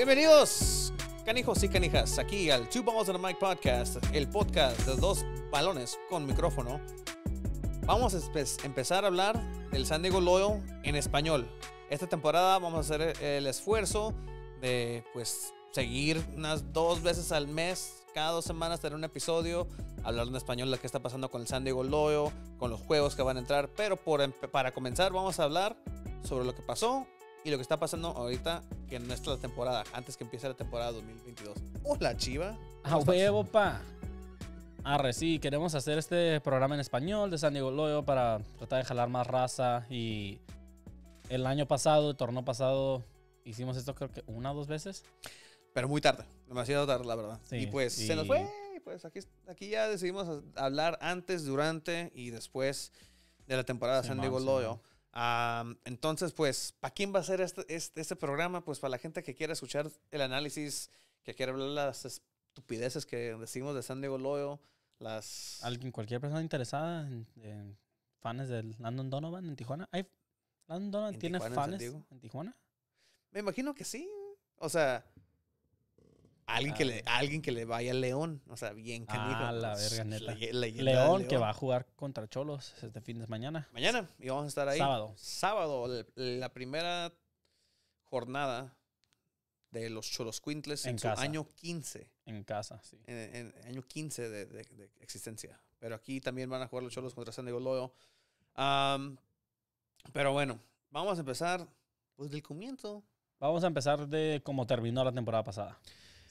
Bienvenidos, canijos y canijas, aquí al Two Balls and a Mic Podcast, el podcast de dos balones con micrófono. Vamos a empezar a hablar del San Diego Loyal en español. Esta temporada vamos a hacer el esfuerzo de, pues, seguir unas dos veces al mes, cada dos semanas tener un episodio, hablar en español lo que está pasando con el San Diego Loyal, con los juegos que van a entrar. Pero em-, para comenzar vamos a hablar sobre lo que pasó y lo que está pasando ahorita, que no es la temporada, antes que empiece la temporada 2022. Hola, Chiva. A huevo, pa. Arre, sí, queremos hacer este programa en español de San Diego Loyo para tratar de jalar más raza. Y el año pasado, el torneo pasado, hicimos esto creo que una o dos veces. Pero muy tarde, demasiado tarde, la verdad. y pues se nos fue. Pues aquí, aquí ya decidimos hablar antes, durante y después de la temporada sí, San Diego Loyo entonces, pues, ¿para quién va a ser este, este, este programa? Pues para la gente que quiera escuchar el análisis, que quiera hablar las estupideces que decimos de San Diego Loyo las... ¿Alguien, cualquier persona interesada en, fans del Landon Donovan en Tijuana? ¿Hay, ¿Landon Donovan tiene fans en Tijuana? Me imagino que sí. O sea, Alguien, que le, alguien que le vaya al León, o sea, bien canijo. Ah, la verga, neta. león, que va a jugar contra Cholos este fin de mañana. Mañana, y vamos a estar ahí. Sábado. Sábado, la primera jornada de los Cholos Quintles en, su año 15. En casa, sí. En, año 15 de, existencia. Pero aquí también van a jugar los Cholos contra San Diego Loyo. pero bueno, vamos a empezar pues del comienzo. Vamos a empezar de cómo terminó la temporada pasada.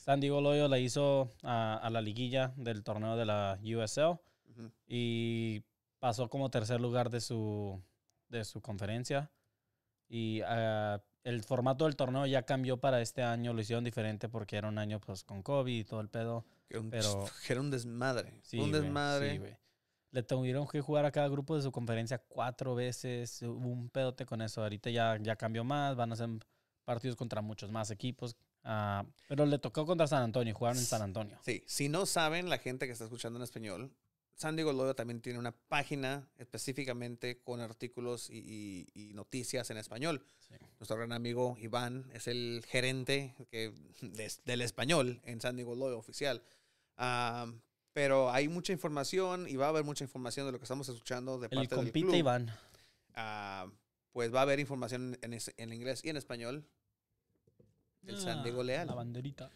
San Diego Loyo le hizo a, la liguilla del torneo de la USL y pasó como tercer lugar de su, de su conferencia. Y ah, el formato del torneo ya cambió para este año, lo hicieron diferente porque era un año pues con COVID y todo el pedo. pero era un desmadre. Sí, un desmadre. Le tuvieron que jugar a cada grupo de su conferencia cuatro veces. Hubo un pedote con eso. Ahorita ya, ya cambió más. Van a ser partidos contra muchos más equipos. Ah, pero le tocó contra San Antonio, jugaron en San Antonio. Sí, si no saben, la gente que está escuchando en español, San Diego Loyola también tiene una página específicamente con artículos y, noticias en español. Sí. Nuestro gran amigo Iván es el gerente que, del español en San Diego Loyola oficial. Ah, pero hay mucha información y va a haber mucha información de lo que estamos escuchando de parte del club. Iván. Ah, pues va a haber información en inglés y en español el San Diego ah, Leal. La banderita.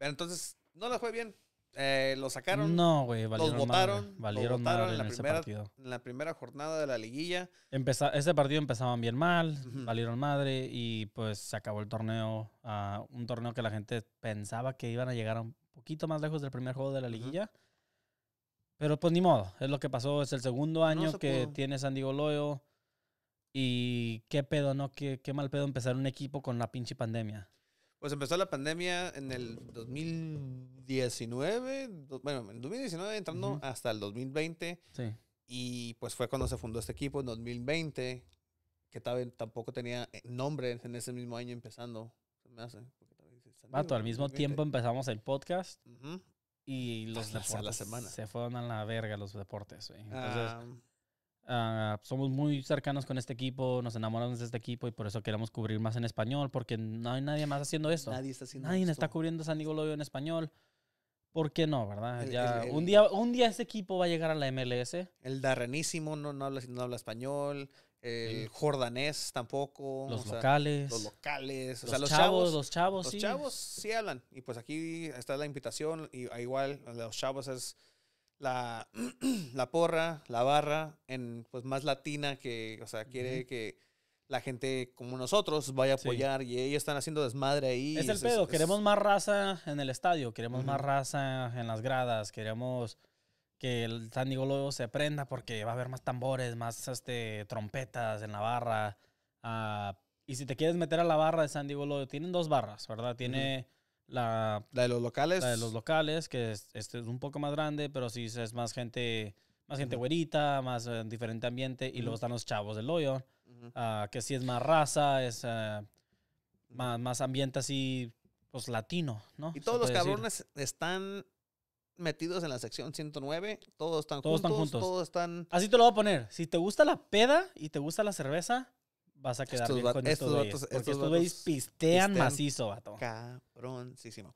entonces, no lo fue bien. Eh, lo sacaron. No, güey, valieron. Los votaron. valieron los en, la primera, en la primera jornada de la liguilla. ese partido empezaban bien mal, valieron madre y pues se acabó el torneo. Ah, un torneo que la gente pensaba que iban a llegar un poquito más lejos del primer juego de la liguilla. Pero pues ni modo, es lo que pasó. Es el segundo año que tiene San Diego Loyo. Y qué pedo, ¿no? Qué, qué mal pedo empezar un equipo con la pinche pandemia. Pues empezó la pandemia en el 2019, bueno, en 2019 entrando hasta el 2020. Sí. Y pues fue cuando se fundó este equipo en 2020, que tampoco tenía eh, nombre en ese mismo año empezando. Se Vato, al mismo tiempo empezamos el podcast y los deportes la semana. se fueron a la verga los deportes. Güey. Entonces, ah, Ah, somos muy cercanos con este equipo, nos enamoramos de este equipo y por eso queremos cubrir más en español, porque no hay nadie más haciendo esto. Nadie está haciendo Nadie está cubriendo San Diego Loyo en español. ¿Por qué no, verdad? un, día, un día este equipo va a llegar a la MLS. El darrenísimo no, no, habla, no habla español. El jordanés tampoco. Los locales. los locales. los, chavos, los chavos, sí. Los chavos, los sí. chavos sí hablan. Y pues aquí está la invitación. Y igual, los chavos es la, la porra, la barra, en pues más latina que, o sea, quiere que la gente como nosotros vaya a apoyar y ellos están haciendo desmadre ahí. Es el pedo, queremos más raza en el estadio, queremos más raza en las gradas, queremos que el San Diego se prenda porque va a haber más tambores, más este, trompetas en la barra. Ah, y si te quieres meter a la barra de San Diego tienen dos barras, ¿verdad? Tiene la, de los locales. La de los locales, que es, este es un poco más grande, pero sí es más gente, más gente güerita, más eh, diferente ambiente. Y luego están los chavos del hoyo, ah, que sí es más raza, es ah, más, más, ambiente así, pues latino, ¿no? Y todos los cabrones están metidos en la sección 109, todos están todos juntos. Están juntos. Todos están... Así te lo voy a poner. Si te gusta la peda y te gusta la cerveza, vas a quedar bien con estos, vatos, estos, Porque estos pistean, macizo, vato. Cabroncísimo.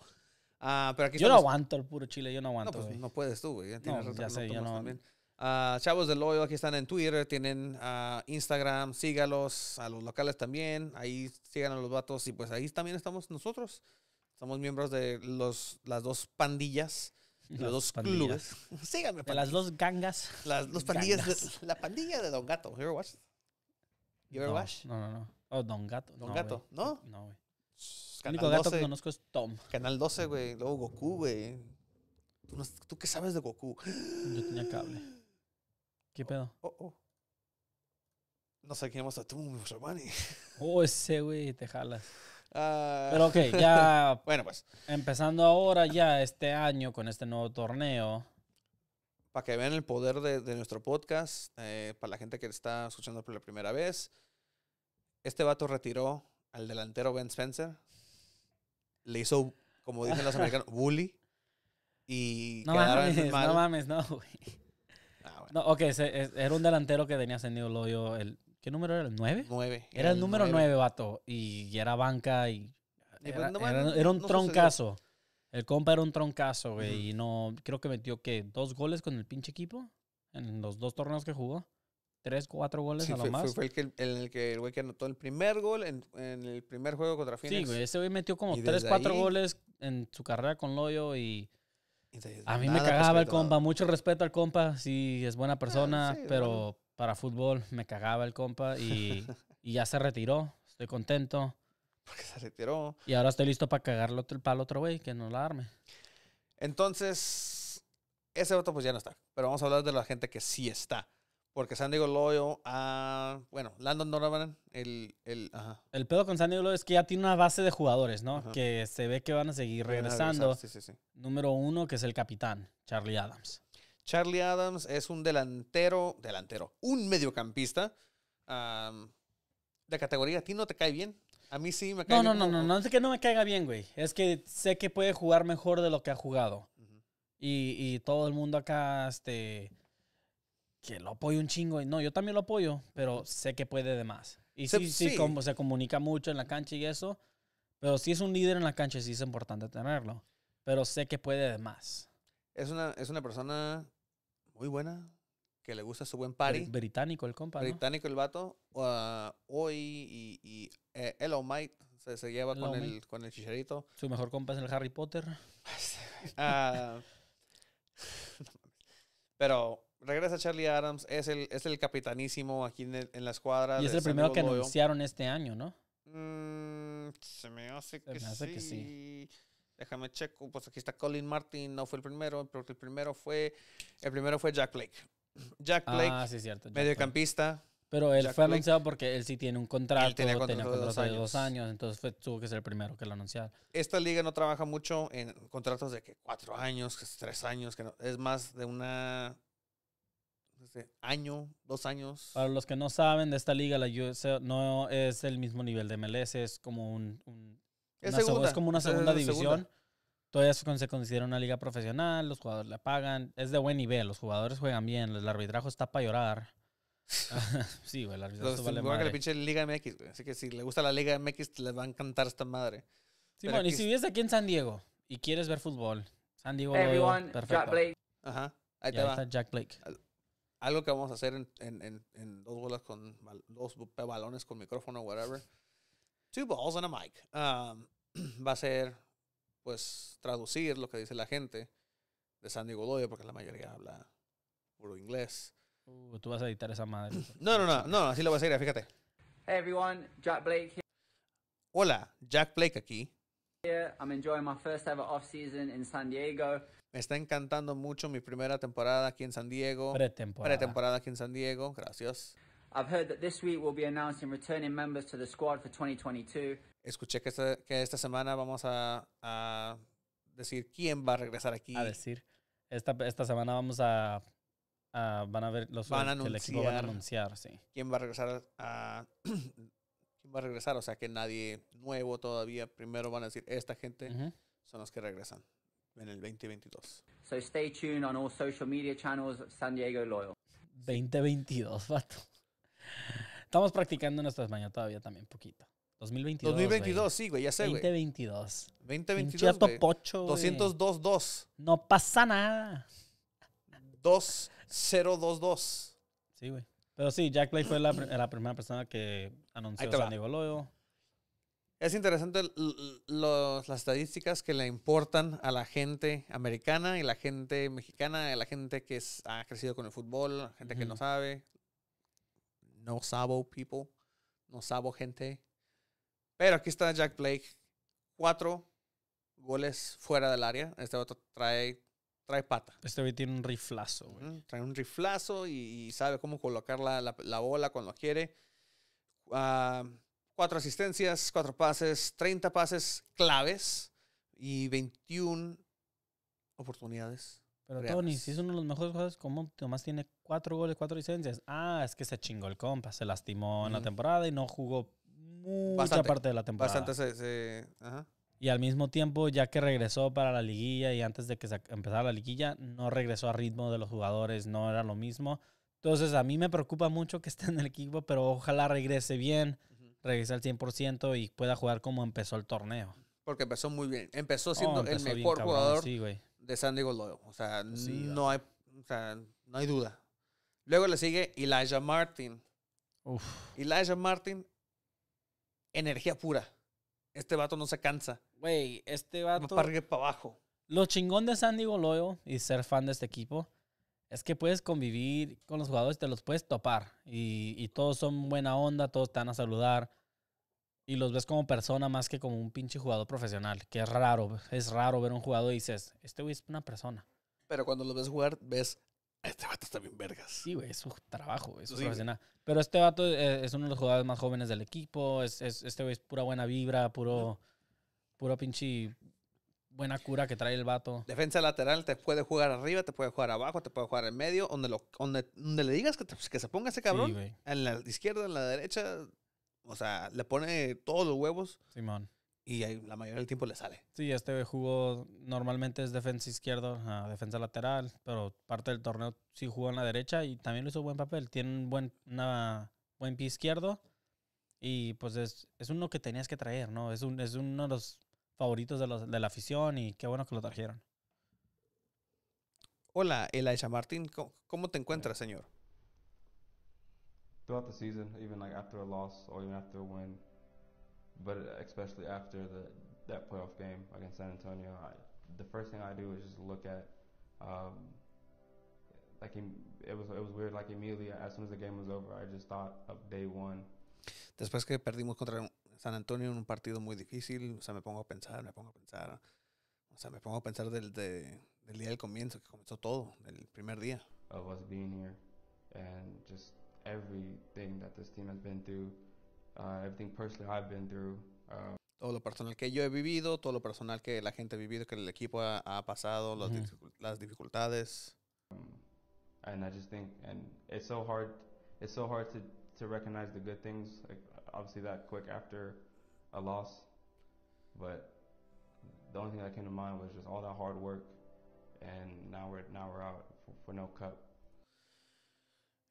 Uh, pero aquí yo no aguanto el puro chile, yo no aguanto. No, pues, no puedes tú, güey. ya sé, yo no. Ah, chavos del Hoyo, aquí están en Twitter, tienen ah, Instagram, sígalos, a los locales también, ahí sigan a los vatos y pues ahí también estamos nosotros. Somos miembros de los, las dos pandillas, Las dos pandillas. clubes. Síganme. De las dos gangas. Las dos pandillas. la pandilla de Don Gato. ¿Here watch? No, no, no. no. Oh, Don Gato. Don Gato, ¿no? No, güey. El único gato que conozco es Tom. Canal 12, güey. Luego Goku, güey. ¿Tú, qué sabes de Goku? Yo tenía cable. ¿Qué pedo? Oh, oh. oh. No sé quién a tú, mi money. Oh, ese güey, te jalas. Ah. Pero ok, ya. bueno, pues. Empezando ahora, ya este año con este nuevo torneo para que vean el poder de, nuestro podcast, eh, para la gente que está escuchando por la primera vez. Este vato retiró al delantero Ben Spencer, le hizo, como dicen los americanos, bully. Y no mames, no mames, no, güey. Ah, ok, era un delantero que tenía ascendido el El, ¿Qué número era? ¿El 9? Era el, número 9. vato. Y era banca y. Pues, era, un troncazo. El compa era un troncazo, güey. Y no, creo que metió, que ¿Dos goles con el pinche equipo? En los dos torneos que jugó. Tres, cuatro goles a lo más. Fue, el, que, el, que güey que anotó el primer gol en, el primer juego contra Phoenix. Sí, güey. Ese güey metió como tres, cuatro goles en su carrera con Loyo y... a mí me pues, cagaba el compa, mucho respeto al compa, sí, es buena ah, persona, pero para fútbol me cagaba el compa y, y, ya se retiró, estoy contento porque se retiró. Y ahora estoy listo para cagarle el palo otro güey que no la arme. Entonces, ese voto pues ya no está. Pero vamos a hablar de la gente que sí está. Porque San Diego Loyo, a... Ah, bueno, Landon Donovan, el... El, pedo con San Diego Loyo es que ya tiene una base de jugadores, ¿no? Que se ve que van a seguir regresando. sí, Número uno, que es el capitán, Charlie Adams. Charlie Adams es un delantero, delantero, un mediocampista de categoría. ¿A ti no te cae bien? A mí sí me cae no, bien. No, no, no, no, es que no me caiga bien, güey. Es que sé que puede jugar mejor de lo que ha jugado. y, y, todo el mundo acá, este, que lo apoyo un chingo. No, yo también lo apoyo, pero sé que puede de más. Y sí, sí, como se comunica mucho en la cancha y eso. Pero si es un líder en la cancha, sí es importante tenerlo. Pero sé que puede de más. Es una, es una persona muy buena, que le gusta su buen party. Británico el compa. Británico el vato. Ah, hoy y, y Hello eh, Might. se, se lleva con el, con el chicharito. Su mejor compa es el Harry Potter. Ah, pero regresa Charlie Adams, es el, es el capitanísimo aquí en, la escuadra. Y es el primero que anunciaron este año, ¿no? Mm, se me hace, que, sí. que sí. Déjame checo. Pues aquí está Colin Martin, no fue el primero, pero el primero fue, el primero fue Jack Blake. Jack ah, Blake, mediocampista. Pero él fue anunciado porque él sí tiene un contrato, él tenía de, dos años, entonces fue, tuvo que ser el primero que lo anunciara. Esta liga no trabaja mucho en contratos de que cuatro años, tres años, que es más de una año, dos años. Para los que no saben de esta liga, la US no es el mismo nivel de MLS, es como un, es, como una segunda división. Todavía se considera una liga profesional, los jugadores la pagan, es de buen nivel, los jugadores juegan bien, el arbitraje está para llorar. sí, güey, el arbitraje llorar. vale madre. que la pinche Liga MX, Así que si le gusta la Liga MX, les va a encantar esta madre. Sí, bueno, y si vives aquí en San Diego y quieres ver fútbol, San Diego, Everyone, perfecto. Jack Blake. Ajá, ahí, te va. está Jack Blake. Algo que vamos a hacer en, en, en, dos bolas con dos balones con micrófono, whatever. Two balls and a mic. Um, va a ser pues traducir lo que dice la gente de San Diego porque la mayoría habla puro inglés. Uh, tú vas a editar esa madre. no, no, no, no, así lo voy a ir, fíjate. Hey everyone, Jack Blake here. Hola, Jack Blake aquí. I'm enjoying my first ever off season in San Diego. Me está encantando mucho mi primera temporada aquí en San Diego. Pretemporada. Pretemporada aquí en San Diego. Gracias. I've heard that this week we'll be announcing returning members to the squad for 2022 escuché que esta, que esta semana vamos a, decir quién va a regresar aquí. A decir. Esta, esta semana vamos a, Van a ver los van van a anunciar, ¿Quién va a regresar a.? ¿Quién va a regresar? O sea, que nadie nuevo todavía. Primero van a decir, esta gente son los que regresan en el 2022. So stay tuned on all social media channels San Diego Loyal. 2022, vato. Estamos practicando nuestras español todavía también poquito. 2022. 2022, sí, güey, ya sé, güey. 2022. 2022. 202.2. No pasa nada. 2022. Sí, güey. Pero sí, Jack Play fue la, primera persona que anunció San Diego Es interesante las estadísticas que le importan a la gente americana y la gente mexicana, a la gente que ha crecido con el fútbol, gente la gente que no sabe. No sabo people, no sabo gente. Pero aquí está Jack Blake. Cuatro goles fuera del área. Este otro trae, trae pata. Este güey tiene un riflazo, güey. Trae un riflazo y, sabe cómo colocar la, bola cuando quiere. Ah, cuatro asistencias, cuatro pases, 30 pases claves y 21 oportunidades. Pero Tony, si es uno de los mejores jugadores, ¿cómo Tomás tiene cuatro goles, cuatro asistencias. Ah, es que se chingó el compa, se lastimó en la temporada y no jugó mucha parte de la temporada. Bastante Y al mismo tiempo, ya que regresó para la liguilla y antes de que se empezara la liguilla, no regresó a ritmo de los jugadores, no era lo mismo. Entonces, a mí me preocupa mucho que esté en el equipo, pero ojalá regrese bien, regrese al 100% y pueda jugar como empezó el torneo. Porque empezó muy bien. Empezó siendo oh, el mejor jugador de San Diego O sea, no, hay, no hay duda. Luego le sigue Elijah Martin. Uf. Elijah Martin energía pura. Este vato no se cansa. Güey, este vato. Parque para abajo. Lo chingón de Sandy Goloyo y ser fan de este equipo es que puedes convivir con los jugadores, te los puedes topar. Y, todos son buena onda, todos te van a saludar. Y los ves como persona más que como un pinche jugador profesional. Que es raro, es raro ver un jugador y dices, este güey es una persona. Pero cuando lo ves jugar, ves este vato está bien vergas. Sí, güey, es su trabajo, es su Pero este vato eh, es, uno de los jugadores más jóvenes del equipo. Es, este güey es pura buena vibra, puro, puro pinche buena cura que trae el vato. Defensa lateral te puede jugar arriba, te puede jugar abajo, te puede jugar en medio. Donde, donde, le digas que, que, se ponga ese cabrón, en la izquierda, en la derecha. O sea, le pone todos los huevos. Simón y ahí la mayoría del tiempo le sale. Sí, este jugó normalmente es defensa izquierdo, a defensa lateral, pero parte del torneo sí jugó en la derecha y también lo hizo buen papel. Tiene un buen, una, buen pie izquierdo y pues es, es, uno que tenías que traer, ¿no? Es, un, es uno de los favoritos de, los, de la afición y qué bueno que lo trajeron. Hola, Elijah Martín, ¿cómo, cómo te encuentras, señor? Throughout the season, even like after a loss or even after a win, but especially after the that playoff game against San Antonio, I, the first thing I do is just look at, um, like it was it was weird. Like immediately as soon as the game was over, I just thought of day one. Después que perdimos contra San Antonio en un partido muy difícil, o sea, me pongo a pensar, me pongo a pensar, o sea, me pongo a pensar del, de, del día del comienzo, que comenzó todo, el primer día. Of us being here and just everything that this team has been through uh, everything personally I've been through. Uh, todo lo personal que yo he vivido, todo lo personal que la gente ha vivido, que el equipo ha, ha pasado, mm -hmm. las, dificultades. Um, and I just think, and it's so hard, it's so hard to, to recognize the good things, like, obviously that quick after a loss, but the only thing that came to mind was just all that hard work, and now we're now we're out for, for no cup.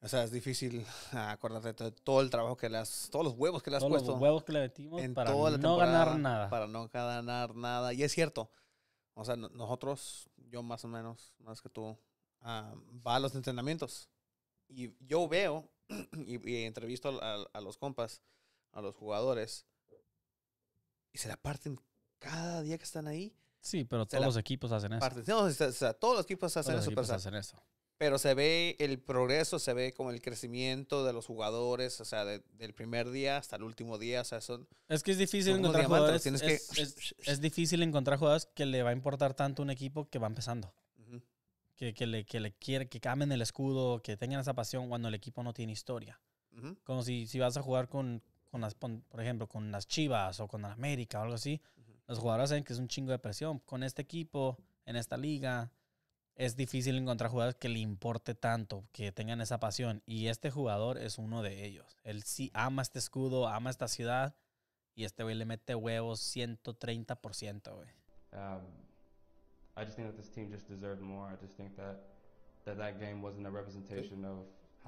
O sea, es difícil ah, acordarte de todo el trabajo que le has, todos los huevos que le has todos puesto. Los huevos que le metimos para no ganar nada. Para no ganar nada. Y es cierto. O sea, nosotros, yo más o menos, más que tú, ah, va a los entrenamientos. Y yo veo y, entrevisto a, los compas, a los jugadores, y se la parten cada día que están ahí. Sí, pero todos los equipos hacen eso. todos los equipos hacen Los equipos hacen eso pero se ve el progreso, se ve como el crecimiento de los jugadores, o sea, del primer día hasta el último día, o Es que es difícil encontrar jugadores, es, que... es, difícil encontrar jugadores que le va a importar tanto un equipo que va empezando. que, que, le, que le quiere, que cambien el escudo, que tengan esa pasión cuando el equipo no tiene historia. Como si, si vas a jugar con, con las, por ejemplo, con las Chivas o con América o algo así, los jugadores saben que es un chingo de presión. Con este equipo, en esta liga, es difícil encontrar jugadores que le importe tanto, que tengan esa pasión. Y este jugador es uno de ellos. Él sí ama este escudo, ama esta ciudad. Y este güey le mete huevos 130%, güey. Um, I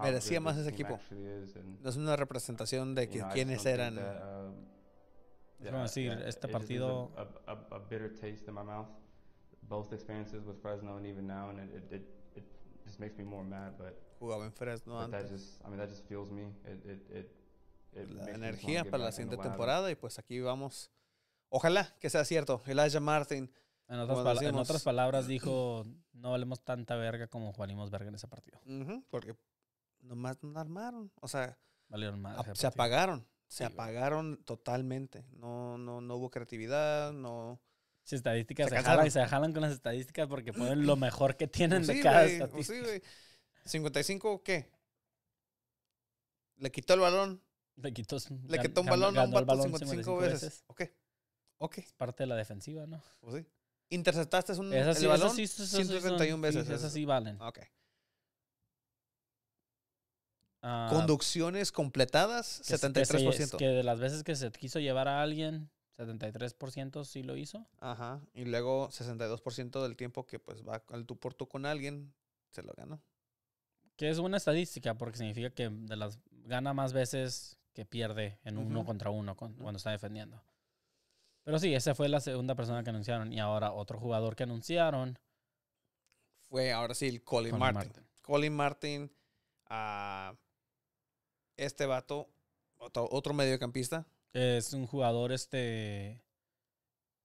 Merecía más ese equipo. no es una representación de quiénes eran. That, um, decir, este partido. bitter both experiences with Fresno and even now, and it, it, it, just makes me more mad. But jugaba en Fresno antes. That just, I mean, that just fuels me. It, it, it, la energía para la siguiente temporada y pues aquí vamos. Ojalá que sea cierto. Elijah Martin. En otras, palabras dijo, no valemos tanta verga como Juanimos verga en ese partido. porque nomás no armaron. O sea, se apagaron. Se apagaron totalmente. No, no, no hubo creatividad, no si estadísticas se, se jalan, se jalan con las estadísticas porque ponen lo mejor que pues tienen de cada pues estadística. Sí, güey. 55, ¿qué? Le quitó el balón. Le quitó, le quitó un balón a un vato 55, veces. Ok. Es parte de la defensiva, ¿no? Pues sí. Interceptaste un el balón esas veces. esas sí valen. Ok. Ah, Conducciones completadas, 73%. Es que de las veces que se quiso llevar a alguien, 73% sí lo hizo. Ajá. Y luego 62% del tiempo que pues va al tú por tú con alguien, se lo ganó. Que es una estadística porque significa que de las gana más veces que pierde en uno contra uno cuando está defendiendo. Pero sí, esa fue la segunda persona que anunciaron. Y ahora otro jugador que anunciaron. Fue ahora sí el Colin, Martin. Colin Martin, a ah, este vato, otro mediocampista, es un jugador este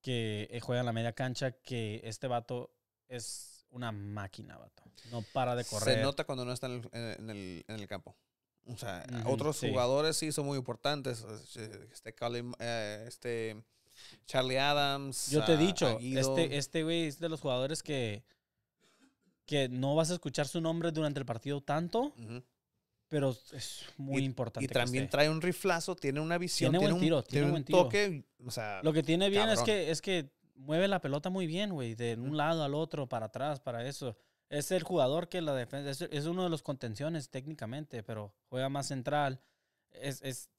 que eh, juega en la media cancha que este vato es una máquina, vato. No para de correr. Se nota cuando no está en el, en el, campo. O sea, otros jugadores sí son muy importantes. Este, eh, este, Charlie Adams. Yo te he dicho, este, este güey es de los jugadores que, que no vas a escuchar su nombre durante el partido tanto, pero es muy importante. Y también trae un riflazo, tiene una visión, tiene, tiro, toque. Lo que tiene bien es que, es que mueve la pelota muy bien, güey, de un lado al otro, para atrás, para eso. Es el jugador que la defensa, es, uno de los contenciones técnicamente, pero juega más central. Es,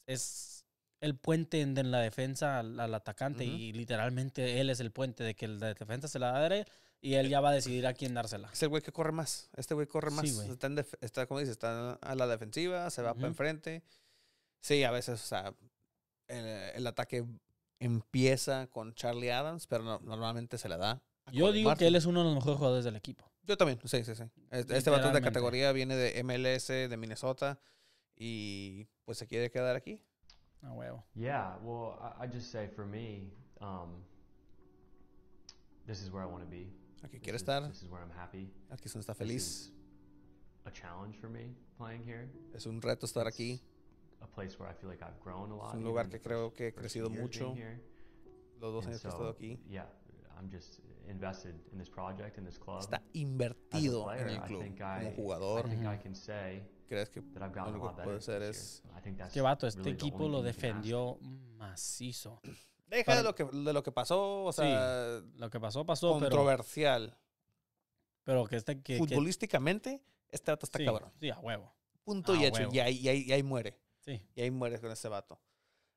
el puente en, la defensa al, atacante y literalmente él es el puente de que la defensa se la da a y él ya va a decidir a quién dársela. Es el güey que corre más. Este güey corre más. está, está, como dices, está a la defensiva, se va para enfrente. Sí, a veces, o sea, el, ataque empieza con Charlie Adams, pero normalmente se le da. Yo digo que él es uno de los mejores jugadores del equipo. Yo también, sí, sí, sí. Este batón este de categoría viene de MLS, de Minnesota, y pues se quiere quedar aquí. A huevo. Yeah, well, I just say for me, um, this is where I want to be aquí quiere estar, aquí es donde está feliz. Es un reto estar aquí. Es un lugar que creo que he crecido mucho. Los dos años que he estado aquí. Está invertido en el club como jugador. ¿Crees que lo que puedo hacer es... que vato, este equipo lo defendió macizo. Deja de, lo que, de lo que pasó, o sea. lo que pasó, pasó. Controversial. Pero, que este. Que, Futbolísticamente, este dato está cabrón. Sí, a huevo. Punto y hecho. Y ahí, y, ahí, muere. Sí. Y ahí muere con ese vato.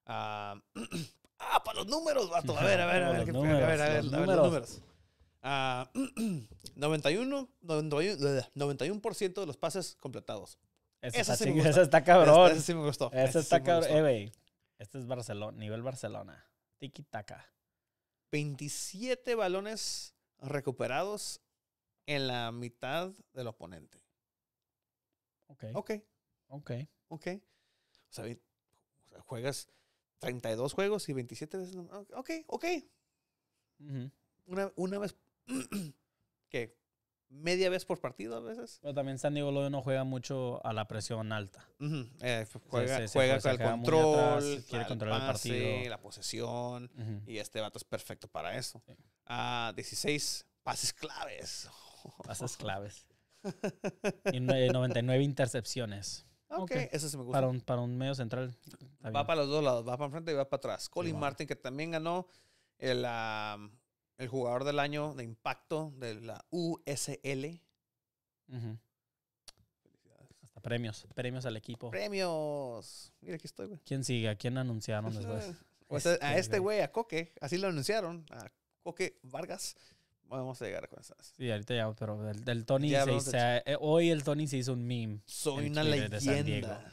ah, ah para los números, vato. A ver, a ver, a ver. a ver, a ver, a ver, los números. A ver, los números. 91, ah, 91, de los pases completados. Ese está, sí está, cabrón. Ese sí me gustó. Ese está cabrón. Eh, este es Barcelona, nivel Barcelona. Tiki Taka. 27 balones recuperados en la mitad del oponente. Ok. Ok. Ok. Ok. O sea, juegas 32 juegos y 27 veces. Ok, ok. una, una, vez. ¿Qué? media vez por partido a veces. Pero también San Diego no juega mucho a la presión alta. Eh, juega, con el control, quiere controlar el partido. La posesión. Y este vato es perfecto para eso. A 16 pases claves. Pases claves. y 99 eh, intercepciones. Okay. ok, eso sí me gusta. Para un, medio central. Va para los dos lados, va para enfrente y va para atrás. Colin Martin, que también ganó el el jugador del año de impacto de la USL. Felicidades. Hasta premios, premios al equipo. ¡Premios! Mira, aquí estoy, güey. ¿Quién sigue? ¿A quién anunciaron después? pues a este, este güey, a Coque, así lo anunciaron, a Coque Vargas. Vamos a llegar con esas. Sí, ahorita ya, pero del, Tony se hizo, eh, eh, hoy el Tony se hizo un meme. Soy una leyenda. Soy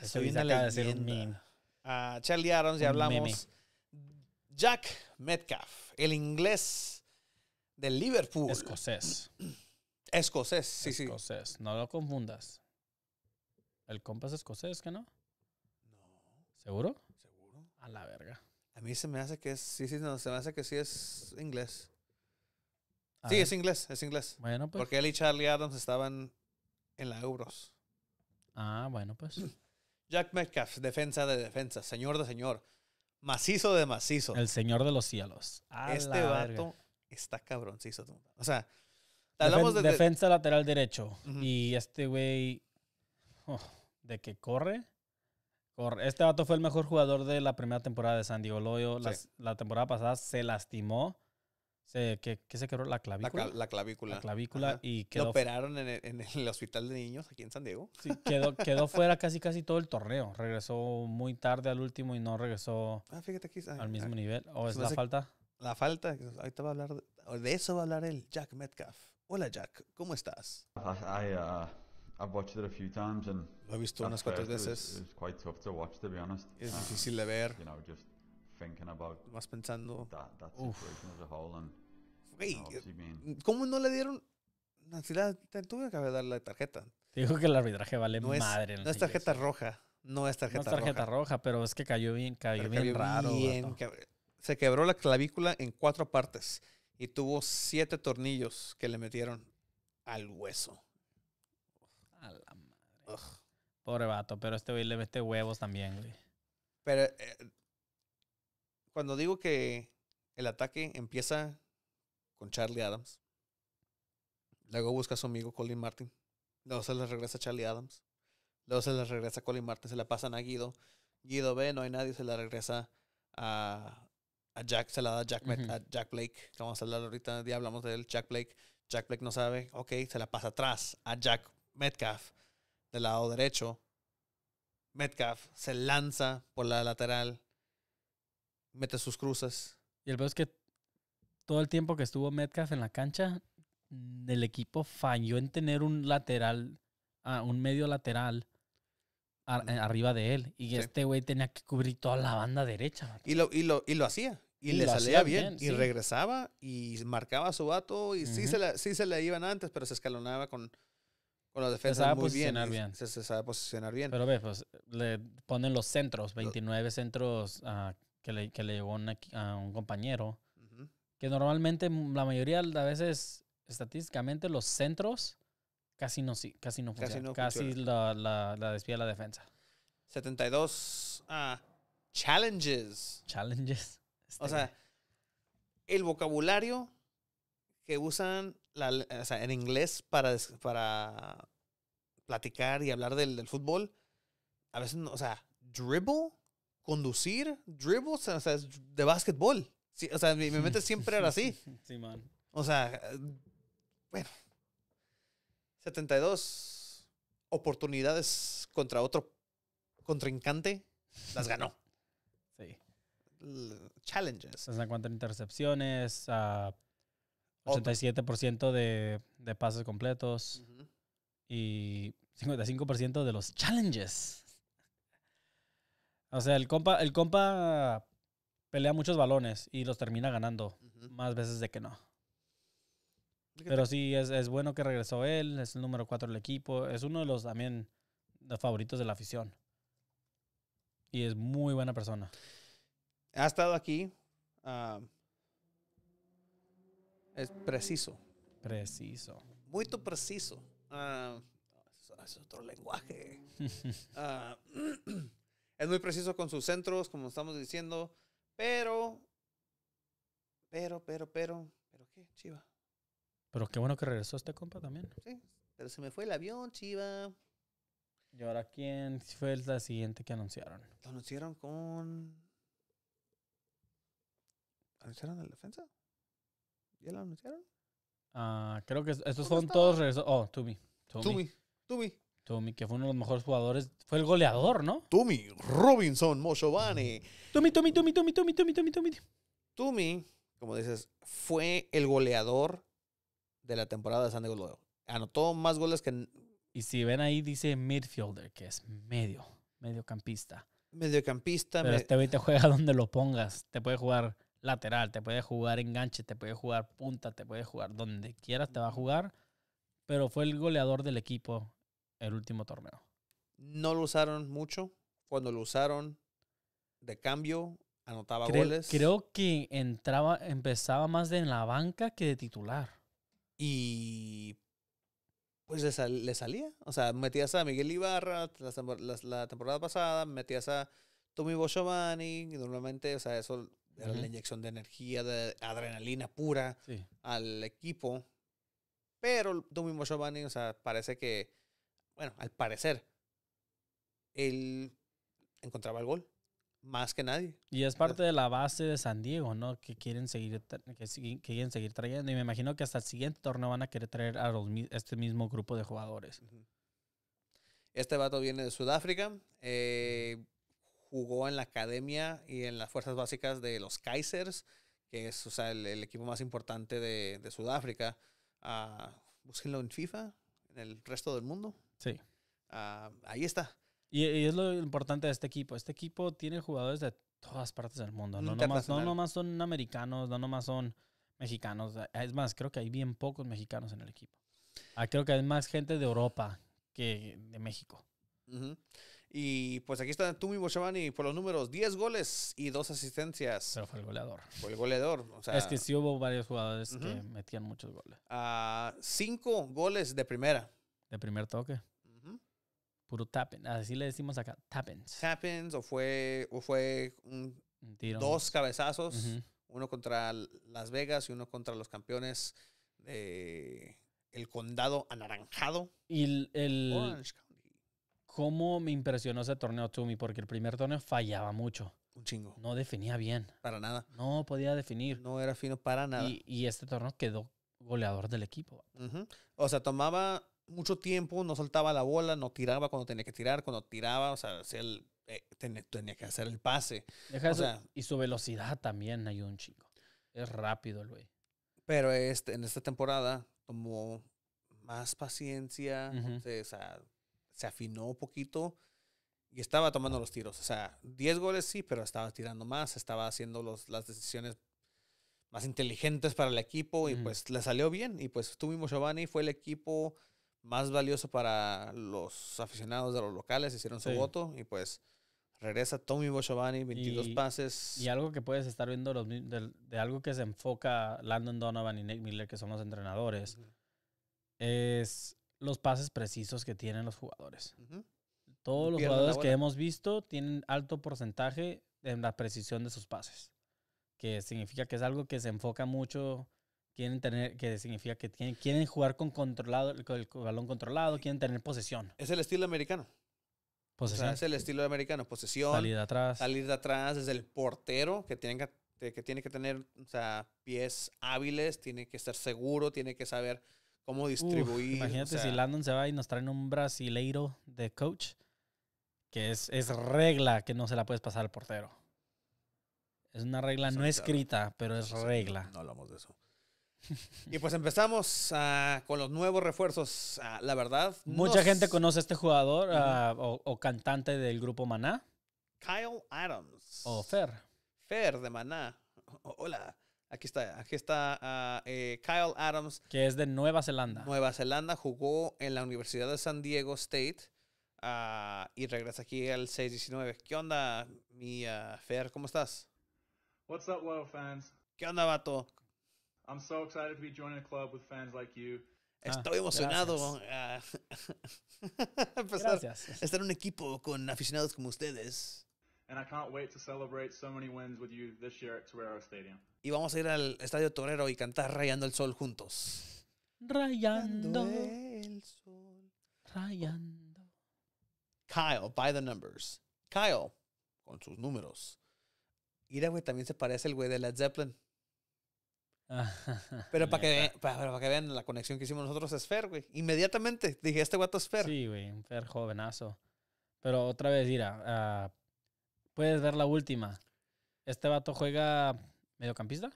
este una leyenda. De hacer un meme. A Charlie Arons ya hablamos. Jack Metcalf, el inglés del Liverpool. Escocés. Escocés, sí, sí. Escocés, no lo confundas. El compas escocés, ¿que no? No. ¿Seguro? Seguro. A la verga. A mí se me hace que es, sí, sí, no, se me hace que sí es inglés. sí, es inglés, es inglés. Bueno, pues. Porque él y Charlie Adams estaban en la Euros. Ah, bueno, pues. Jack Metcalf, defensa de defensa, señor de señor, macizo de macizo. El señor de los cielos. A este vato verga está cabroncizo. O sea, hablamos de, Defensa lateral derecho. Y este güey. Oh, de que corre. Este vato fue el mejor jugador de la primera temporada de San Diego Loyo. La, temporada pasada se lastimó. Se, ¿qué, se quebró? ¿La clavícula? La, clavícula. La clavícula y quedó... Lo operaron en el, hospital de niños aquí en San Diego. Sí, quedó, quedó fuera casi casi todo el torneo. Regresó muy tarde al último y no regresó ah, al mismo nivel. ¿O es la falta? la falta, ahorita va a hablar, de eso va a hablar el Jack Metcalf. Hola Jack, ¿cómo estás? Lo he visto unas cuantas veces. Es uh, difícil de ver. You Más pensando. ¿Cómo no le dieron? Nancy te tuve que dar la tarjeta. dijo que el arbitraje vale no madre. Es, no es tarjeta roja. No es tarjeta roja. No es tarjeta roja. pero es que cayó bien, cayó, bien, cayó raro. Bien, se quebró la clavícula en cuatro partes y tuvo siete tornillos que le metieron al hueso. A la madre. Pobre vato, pero este güey le mete huevos también, güey. Pero eh, cuando digo que el ataque empieza con Charlie Adams, luego busca a su amigo Colin Martin, luego se le regresa a Charlie Adams, luego se le regresa a Colin Martin, se la pasan a Guido, Guido ve, no hay nadie, se la regresa a a Jack, se la da Jack, a Jack Blake, vamos a hablar ahorita, hablamos de él, Jack Blake. Jack Blake no sabe, ok, se la pasa atrás a Jack Metcalf del lado derecho. Metcalf se lanza por la lateral, mete sus cruces. Y el peor es que todo el tiempo que estuvo Metcalf en la cancha, mm, el equipo falló en tener un lateral, ah, un medio lateral mm. eh, arriba de él. Y este güey tenía que cubrir toda la banda derecha. Y lo, y, lo, y lo hacía. Y, le salía bien, Y regresaba y marcaba su vato. Y sí, se la, sí se iban antes, pero se escalonaba con, con la defensa. Se muy bien. Se, sabe posicionar bien. Pero ve, pues le ponen los centros, 29 centros ah, que, le, que le llevó a un compañero. Que normalmente, la mayoría, a veces, estadísticamente, los centros casi no, casi no funcionan. Casi, no casi la, la, la despía la defensa. 72 ah, challenges. Challenges. O sea, el vocabulario que usan en inglés para, para platicar y hablar del, fútbol, a veces, o sea, dribble, conducir, dribble, o sea, es de básquetbol. o sea, mi, mente siempre era así. Sí, man. O sea, bueno. 72 oportunidades contra otro contrincante las ganó challenges. En cuanto intercepciones, 87% de, de pases completos y 55% de los challenges. O sea, el compa, el compa pelea muchos balones y los termina ganando más veces de que no. Pero sí, es, bueno que regresó él, es el número 4 del equipo, es uno de los también de favoritos de la afición. Y es muy buena persona ha estado aquí. Ah, es preciso. Preciso. Muy preciso. Ah, es otro lenguaje. Ah, es muy preciso con sus centros, como estamos diciendo. Pero, pero, pero, pero, pero qué, Chiva. Pero qué bueno que regresó este compa también. Sí, pero se me fue el avión, Chiva. ¿Y ahora quién fue la siguiente que anunciaron? Lo anunciaron con ¿Anunciaron la defensa? ¿Ya lo anunciaron? Ah, creo que estos son todos regresos. Oh, Tumi. Tumi. Tumi. Tumi, que fue uno de los mejores jugadores. Fue el goleador, ¿no? Tumi, Robinson, Moshovani. Tumi, Tumi, Tumi, Tumi, Tumi, Tumi, Tumi, Tumi. Tumi, como dices, fue el goleador de la temporada de San Diego Anotó más goles que. Y si ven ahí, dice midfielder, que es medio, mediocampista. Mediocampista. Pero este ahorita juega donde lo pongas. Te puede jugar lateral, te puede jugar enganche, te puede jugar punta, te puede jugar donde quieras, te va a jugar. Pero fue el goleador del equipo el último torneo. No lo usaron mucho. Cuando lo usaron de cambio, anotaba goles. Creo que entraba, empezaba más de en la banca que de titular. Y pues le, salía. O sea, metías a Miguel Ibarra la, temporada pasada, metías a Tommy Boschovani. y normalmente, o sea, eso era la inyección de energía, de adrenalina pura al equipo. Pero Domingo Giovanni, o sea, parece que, bueno, al parecer, él encontraba el gol más que nadie. Y es parte de la base de San Diego, ¿no? Que quieren seguir, que quieren seguir trayendo. Y me imagino que hasta el siguiente torneo van a querer traer a este mismo grupo de jugadores. Este vato viene de Sudáfrica. Eh, jugó en la academia y en las fuerzas básicas de los Kaisers, que es o sea, el, equipo más importante de, Sudáfrica. Uh, búsquenlo en FIFA, en el resto del mundo. Sí. Ah, ahí está. Y, es lo importante de este equipo. Este equipo tiene jugadores de todas partes del mundo. No nomás, son americanos, no nomás son mexicanos. Es más, creo que hay bien pocos mexicanos en el equipo. Ah, creo que hay más gente de Europa que de México. Uh y pues aquí está mismo Chavani por los números: 10 goles y 2 asistencias. Pero fue el goleador. Fue el goleador. sea, es que sí hubo varios jugadores que metían muchos goles. 5 ah, goles de primera. De primer toque. Puro tapen Así le decimos acá: tapens tapens o fue, o fue dos cabezazos. Uno contra Las Vegas y uno contra los campeones de el condado anaranjado. Y el, cómo me impresionó ese torneo Tumi, porque el primer torneo fallaba mucho. Un chingo. No definía bien. Para nada. No podía definir. No era fino para nada. Y, este torneo quedó goleador del equipo. O sea, tomaba mucho tiempo, no soltaba la bola, no tiraba cuando tenía que tirar, cuando tiraba, o sea, hacía eh, tenía, que hacer el pase. y su velocidad también ayudó un chingo. Es rápido güey. Pero este, en esta temporada tomó más paciencia, este, o sea, se afinó un poquito y estaba tomando los tiros. O sea, 10 goles sí, pero estaba tirando más, estaba haciendo los, las decisiones más inteligentes para el equipo y pues le salió bien. Y pues tuvimos fue el equipo más valioso para los aficionados de los locales, hicieron su voto y pues regresa Tommy Giovanni, 22 pases. Y algo que puedes estar viendo de, algo que se enfoca Landon Donovan y Nick Miller, que son los entrenadores, es los pases precisos que tienen los jugadores. Todos los jugadores que hemos visto tienen alto porcentaje en la precisión de sus pases, que significa que es algo que se enfoca mucho, quieren tener, que significa que quieren jugar con controlado, con el balón controlado, quieren tener posesión. Es el estilo americano. Posesión. es el estilo americano, posesión. Salir de atrás. Salir de atrás, es el portero que tiene que, tiene que tener pies hábiles, tiene que estar seguro, tiene que saber cómo distribuir. imagínate si Landon se va y nos traen un brasileiro de coach, que es, es regla que no se la puedes pasar al portero. Es una regla no escrita, pero es regla. No hablamos de eso. y pues empezamos ah, con los nuevos refuerzos. Ah, la verdad. Mucha gente conoce a este jugador ah, o, cantante del grupo Maná. Kyle Adams. O Fer. Fer de Maná. hola. Aquí está, aquí está ah, eh, Kyle Adams. Que es de Nueva Zelanda. Nueva Zelanda, jugó en la Universidad de San Diego State ah, y regresa aquí al 619. ¿Qué onda, mi ah, Fer? ¿Cómo estás? What's up, fans? ¿Qué onda, vato? I'm so excited to be joining a club with fans like you. Estoy emocionado. Gracias. estar en un equipo con aficionados como ustedes. Stadium. Y vamos a ir al Estadio Torero y cantar Rayando el Sol juntos. Rayando el Sol. Rayando. Kyle, by the numbers. Kyle, con sus números. Mira, güey, también se parece el güey de Led Zeppelin. Pero para que, vean, para, que vean la conexión que hicimos nosotros es Fer, güey. Inmediatamente dije, este guato es Fer. Sí, güey, un Fer jovenazo. Pero otra vez, mira, ah, Puedes ver la última. Este vato juega mediocampista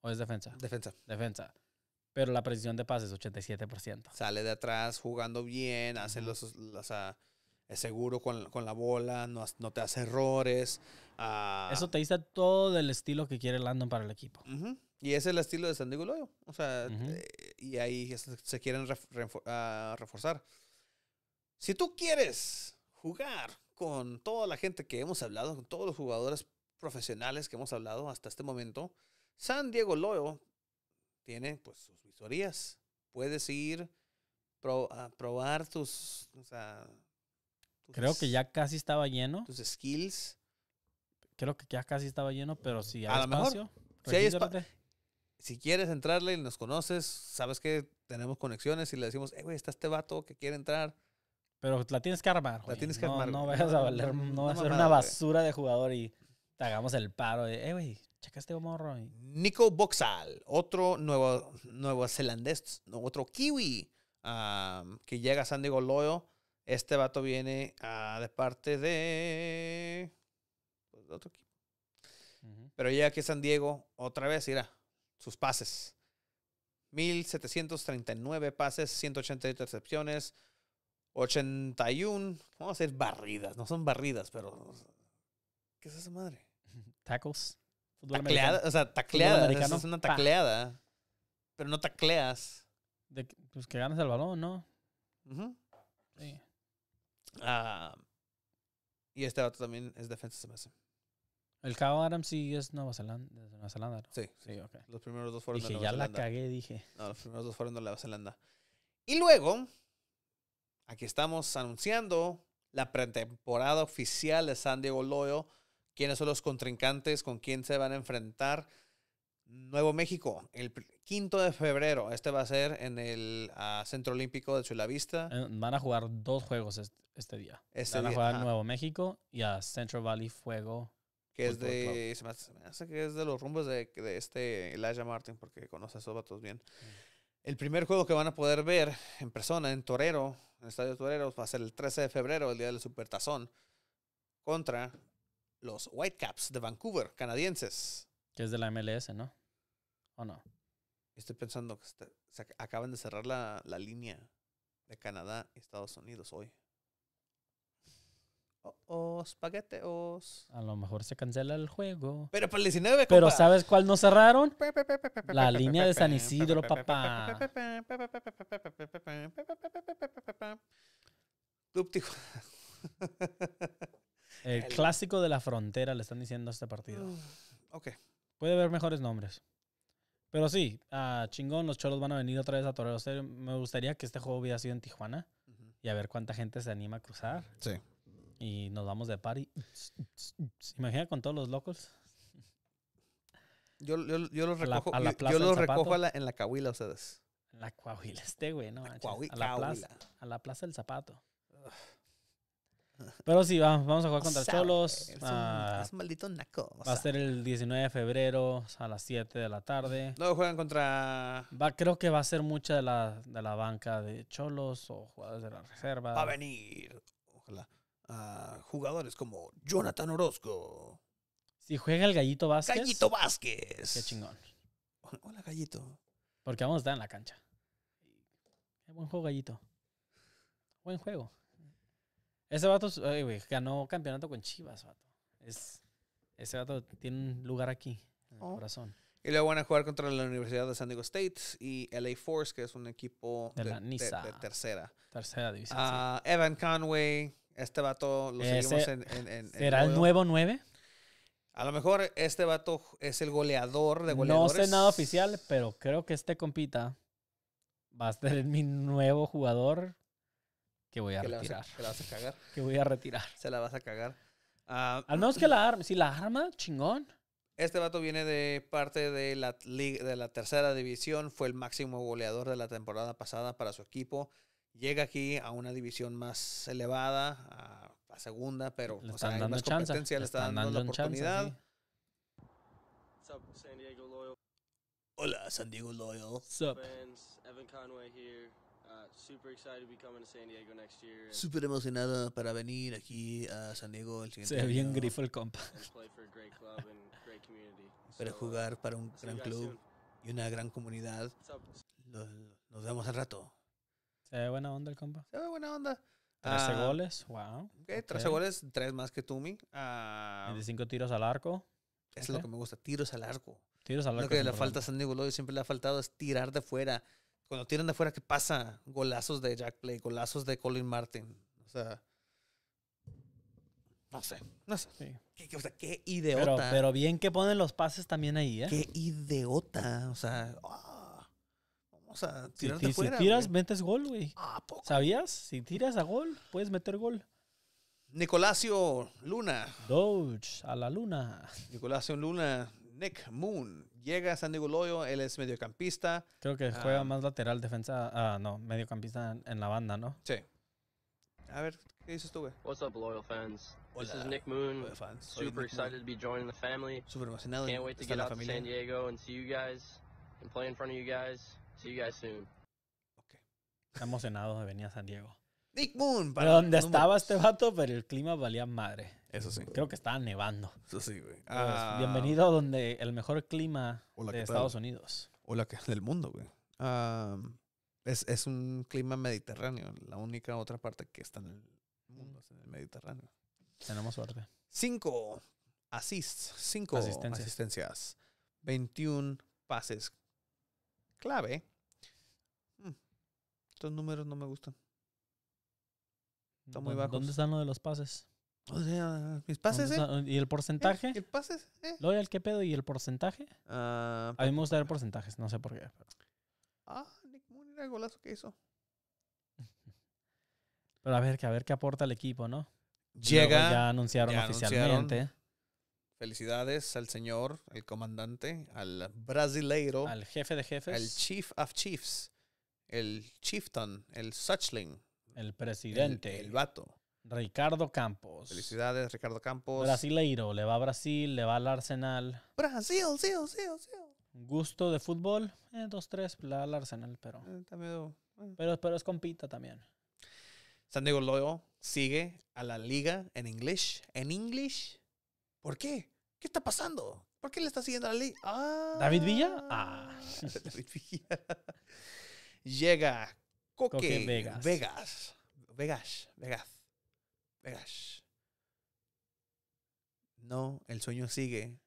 o es defensa? Defensa. Defensa. Pero la precisión de pases, es 87%. Sale de atrás jugando bien, hace los, es seguro con, la bola, no, te hace errores. Ah. Eso te dice todo el estilo que quiere Landon para el equipo. Y ese es el estilo de San Diego Loyo. O sea, eh, y ahí se quieren ah, reforzar. Si tú quieres jugar con toda la gente que hemos hablado, con todos los jugadores profesionales que hemos hablado hasta este momento, San Diego Loyo tiene pues sus visorías. Puedes ir a probar tus, Creo que ya casi estaba lleno. Tus skills. Creo que ya casi estaba lleno, pero si hay a espacio. Mejor, si, si quieres entrarle y nos conoces, sabes que tenemos conexiones y le decimos, eh, güey, está este vato que quiere entrar pero la tienes que armar. La tienes que no, armar. No, a valer, ser una basura de jugador y te hagamos el paro de, eh, güey, checa este morro. Nico Boxal, otro nuevo, nuevo zelandés, otro kiwi que llega a San Diego Loyo. Este vato viene ah, de parte de pues, otro equipo. Pero llega aquí a San Diego otra vez, mira, sus pases. 1739 pases, 188 intercepciones, 81. Vamos a hacer barridas. No son barridas, pero. ¿Qué es esa madre? Tackles. o sea, tacleada. Es una tacleada. Pero no tacleas. pues que ganas el balón, ¿no? Sí. Ah, y este otro también es defensa, se me El Cabo Adams sí es Nueva Zelanda, Nueva Zelanda Sí, sí, ok. Los primeros dos fueron de Nueva ya ya la cagué, dije. No, los primeros dos fueron de Nueva Zelanda. Y luego, Aquí estamos anunciando la pretemporada oficial de San Diego loyo quiénes son los contrincantes, con quién se van a enfrentar. Nuevo México, el quinto de febrero. Este va a ser en el ah, Centro Olímpico de Vista. Eh, van a jugar dos juegos este, día. Este van a jugar Nuevo México y a Central Valley Fuego. Que es de. que es de los rumbos de, de este Elijah Martin, porque conoce a esos vatos bien. El primer juego que van a poder ver en persona en Torero en Estadio Toreros va a ser el 13 de febrero, el día del Supertazón, contra los Whitecaps de Vancouver, canadienses. Que es de la MLS, ¿no? ¿O no? Estoy pensando que se acaban de cerrar la, la línea de Canadá y Estados Unidos hoy o paquete, o A lo mejor se cancela el juego. Pero para el 19, Pero ¿sabes cuál no cerraron? La línea de San Isidro, papá. El clásico de la frontera, le están diciendo a este partido. ok. Puede haber mejores nombres. Pero sí, uh, chingón, los cholos van a venir otra vez a Torreos Me gustaría que este juego hubiera sido en Tijuana y a ver cuánta gente se anima a cruzar. Sí y nos vamos de party. Imagina con todos los locos. Yo, yo, los recojo, a la plaza los recojo en la cahuila ustedes. En la cahuila, este güey, no a, la plaza, a la plaza del zapato. Pero sí, vamos, a jugar contra Cholos. Ah, es un, maldito naco. Va a ser el 19 de febrero a las 7 de la tarde. No juegan contra. Va, creo que va a ser mucha de la, de la banca de Cholos o jugadores de la reserva. Va a venir. Ojalá jugadores como Jonathan Orozco. Si juega el Gallito Vázquez. Gallito Vázquez. Qué chingón. Hola, Gallito. Porque vamos a estar en la cancha. Qué buen juego, Gallito. Buen juego. Ese vato ganó campeonato con Chivas, vato. ese vato tiene un lugar aquí, en oh. corazón. Y luego van a jugar contra la Universidad de San Diego State y LA Force, que es un equipo de, tercera. Tercera división. Ah, Evan Conway, este vato lo seguimos en, ¿Será el nuevo 9? A lo mejor este vato es el goleador de goleadores. No sé nada oficial, pero creo que este compita va a ser mi nuevo jugador que voy a retirar. Se la vas a cagar. que voy a retirar. Se la vas a cagar. Ah, Al menos que la arma. Si la arma, chingón. Este vato viene de parte de la, de la tercera división. Fue el máximo goleador de la temporada pasada para su equipo llega aquí a una división más elevada, a, a segunda, pero le o sea, hay más competencia, le, está dando, la oportunidad. Chance, San Diego Loyal? Hola, San Diego Loyal. Súper Evan Conway uh, super emocionado para venir aquí a San Diego el siguiente Se ve bien grifo el compa. para jugar para un gran club y una gran comunidad. Nos vemos al rato. Se ve buena onda el compa. Se ve buena onda. 13 ah, goles, wow. 13 goles, 3 más que Tumi. Ah, 25 tiros al arco. Es lo que me gusta, tiros al arco. Tiros al arco. Lo que le falta a San Nicolás siempre le ha faltado es tirar de fuera Cuando tiran de fuera ¿qué pasa? Golazos de Jack Play, golazos de Colin Martin. O sea, no sé, no sé. ¿Qué, o sea, qué, idiota. Pero, bien que ponen los pases también ahí, ¿eh? Qué idiota. O sea, si, tiras, metes gol, güey. ¿Sabías? Si tiras a gol, puedes meter gol. Nicolásio Luna. Doge, a la luna. Nicolásio Luna, Nick Moon. Llega a San Loyo él es mediocampista. Creo que juega ah. más lateral, defensa. Ah, no, mediocampista en, la banda, ¿no? Sí. A ver, ¿qué dices tú, güey? What's up, Loyal fans? This is Nick Moon. Super excited to be joining the family. Super emocionado. Can't wait to get out San Diego and see you guys and play in front of you guys. See you guys soon. Okay. emocionado de venir a San Diego. Big Moon. Para pero donde estaba este vato, pero el clima valía madre. Eso sí. Creo que estaba nevando. Eso sí, güey. Ah. bienvenido donde el mejor clima de Estados Unidos. O la que del mundo, güey. es, es, un clima mediterráneo. La única otra parte que está en el mundo es en el Mediterráneo. Tenemos suerte. Cinco assists. Cinco asistencias. asistencias 21 pases clave. Mm. Estos números no me gustan. Está muy bajo. ¿Dónde están lo de los pases? O sea, mis pases, eh? ¿Y el eh, porcentaje? el pases? Eh? ¿Lo el qué pedo? ¿Y el porcentaje? Ah, a mí me gusta ver porcentajes, no sé por qué. Ah, Nick Moon era el golazo que hizo. Pero a ver, a ver qué aporta el equipo, ¿no? Llega. ya anunciaron oficialmente. Felicidades al señor, el comandante, al brasileiro. Al jefe de jefes. Al chief of chiefs. El chieftain, el suchling. El presidente. El, vato. Ricardo Campos. Felicidades, Ricardo Campos. Brasileiro, le va a Brasil, le va al Arsenal. Brasil, sí, sí, sí. Gusto de fútbol, eh, dos, tres, le va al Arsenal, pero... Eh, eh. pero... Pero es compita también. San Diego luego sigue a la liga en English. En English ¿Por qué? ¿Qué está pasando? ¿Por qué le está siguiendo la ley? Ah. ¿David Villa? Ah. David Villa. Llega Coque, Vegas. Vegas. Vegas. Vegas. No, el sueño sigue.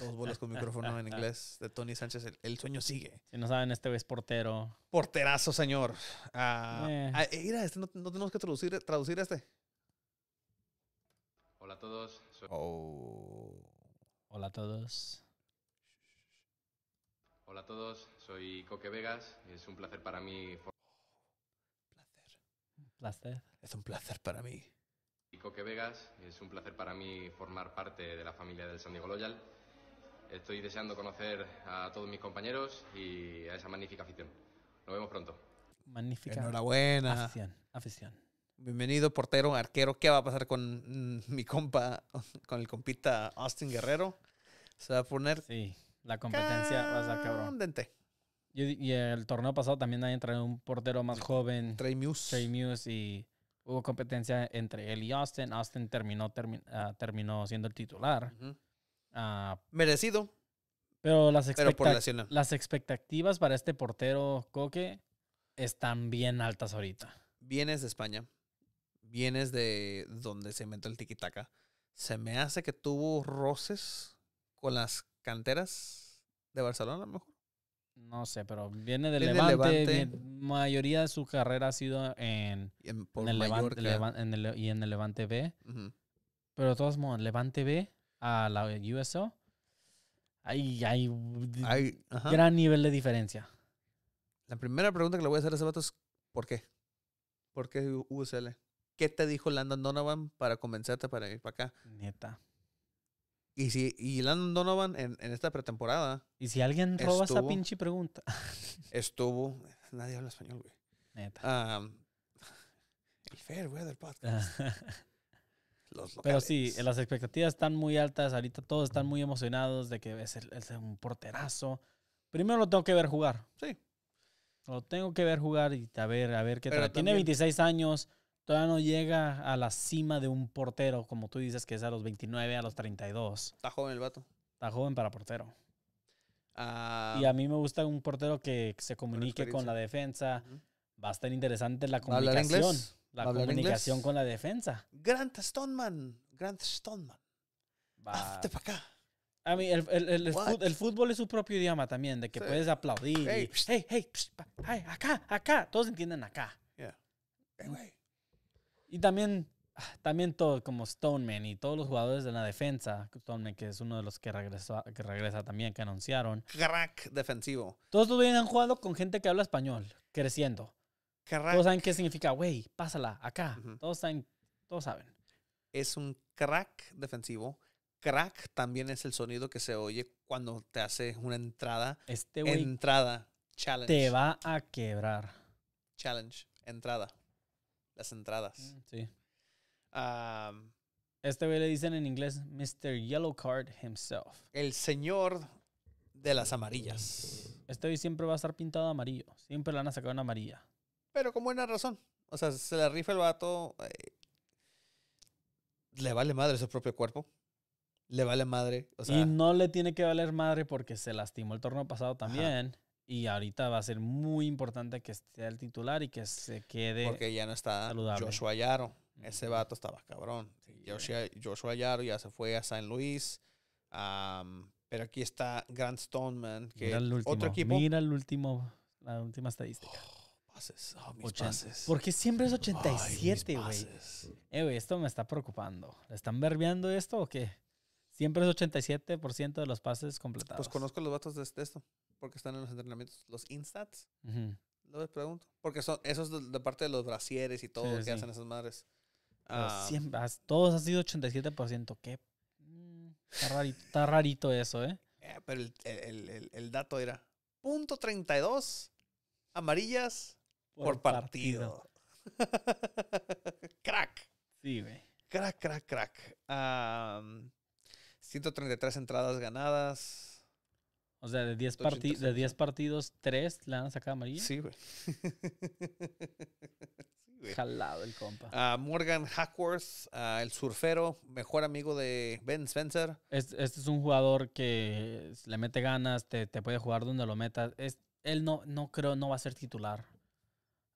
Dos bolas con micrófono en inglés de Tony Sánchez. El, sueño sigue. Si no saben, este es portero. Porterazo, señor. Ah, eh. ah, mira, este no, tenemos que traducir, traducir este. Hola a todos, Oh. Hola a todos. Hola a todos, soy Coque Vegas. Es un placer para mí. placer. Es un placer para mí. Coque Vegas, es un placer para mí formar parte de la familia del San Diego Loyal. Estoy deseando conocer a todos mis compañeros y a esa magnífica afición. Nos vemos pronto. Magnífica. Enhorabuena. afición. Bienvenido, portero, arquero. ¿Qué va a pasar con mm, mi compa, con el compita Austin Guerrero? Se va a poner. Sí, la competencia va a ser cabrón. Y, el torneo pasado también hay entrado un portero más joven. Trey Muse. Trey Muse y hubo competencia entre él y Austin. Austin terminó, ah, terminó siendo el titular. Ah, Merecido. Pero, las, las expectativas para este portero Coque están bien altas ahorita. Vienes de España vienes de donde se inventó el tiquitaca. Se me hace que tuvo roces con las canteras de Barcelona, a lo mejor. No sé, pero viene del Levante. La mayoría de su carrera ha sido en, el Levante, y en el Levante B. Pero de todos modos, Levante B a la USO, hay, hay, hay gran nivel de diferencia. La primera pregunta que le voy a hacer a ese vato es: ¿por qué? ¿Por qué USL? ¿Qué te dijo Landon Donovan para convencerte para ir para acá? Neta. Y si y Landon Donovan en, en esta pretemporada. Y si alguien roba a esa pinche pregunta. estuvo. Nadie habla español, güey. Neta. Ah, el fair, güey, del podcast. Los Pero sí, las expectativas están muy altas. Ahorita todos están muy emocionados de que es, el, un porterazo. Primero lo tengo que ver jugar. Sí. Lo tengo que ver jugar y a ver, a ver qué tal. Tiene 26 años todavía no llega a la cima de un portero, como tú dices, que es a los 29, a los 32. Está joven el vato. Está joven para portero. Ah, y a mí me gusta un portero que se comunique con la defensa. Va a estar interesante la comunicación. La comunicación con la defensa. Grant Stoneman. Grant Stoneman. Va. Ah, para acá. A mí, el, fútbol es su propio idioma también, de que puedes aplaudir. Hey, hey, hey, acá, acá. Todos entienden acá. Yeah. Anyway. Y también, ah, también todo, como Stoneman y todos los jugadores de la defensa, Stoneman que es uno de los que, regresó, que regresa también, que anunciaron. Crack defensivo. Todos días han jugado con gente que habla español, creciendo. Crack. Todos saben qué significa, güey, pásala acá. Todos saben, todos saben. Es un crack defensivo crack también es el sonido que se oye cuando te hace una entrada. Este Entrada. Challenge. Te va a quebrar. Challenge. Entrada las entradas. Mm, sí. este güey le dicen en inglés Mr. Yellow Card himself. El señor de las amarillas. Este güey siempre va a estar pintado amarillo. Siempre le van a sacar una amarilla. Pero con buena razón. O sea, se le rifa el vato. Eh, le vale madre su propio cuerpo. Le vale madre. O y no le tiene que valer madre porque se lastimó el torneo pasado también. Y ahorita va a ser muy importante que esté el titular y que se quede. Porque ya no está Joshua Yaro. Ese vato estaba cabrón. Joshua, Joshua, Yaro ya se fue a San Luis. pero aquí está Grant Stoneman. Que mira el último, otro equipo. Mira el último, la última estadística. Oh, oh, pases, Porque siempre es 87, eh, güey. esto me está preocupando. están verbeando esto o qué? Siempre es 87% de los pases pues completados. Pues conozco los vatos de esto porque están en los entrenamientos, los instats. No Les pregunto. Porque son, eso es de, parte de los brasieres y todo que hacen esas madres. Ah. todos ha sido 87%. Qué. Mm, está rarito, está rarito eso, ¿eh? eh pero el, dato era punto .32 amarillas por, partido. crack. Sí, güey. Crack, crack, crack. 133 entradas ganadas. O sea, de 10 partidos, 3 le han sacado amarilla. Sí, güey. Jalado el compa. Ah, Morgan Hackworth, ah, el surfero, mejor amigo de Ben Spencer. Este, es un jugador que le mete ganas, te, puede jugar donde lo metas. él no, no creo, no va a ser titular.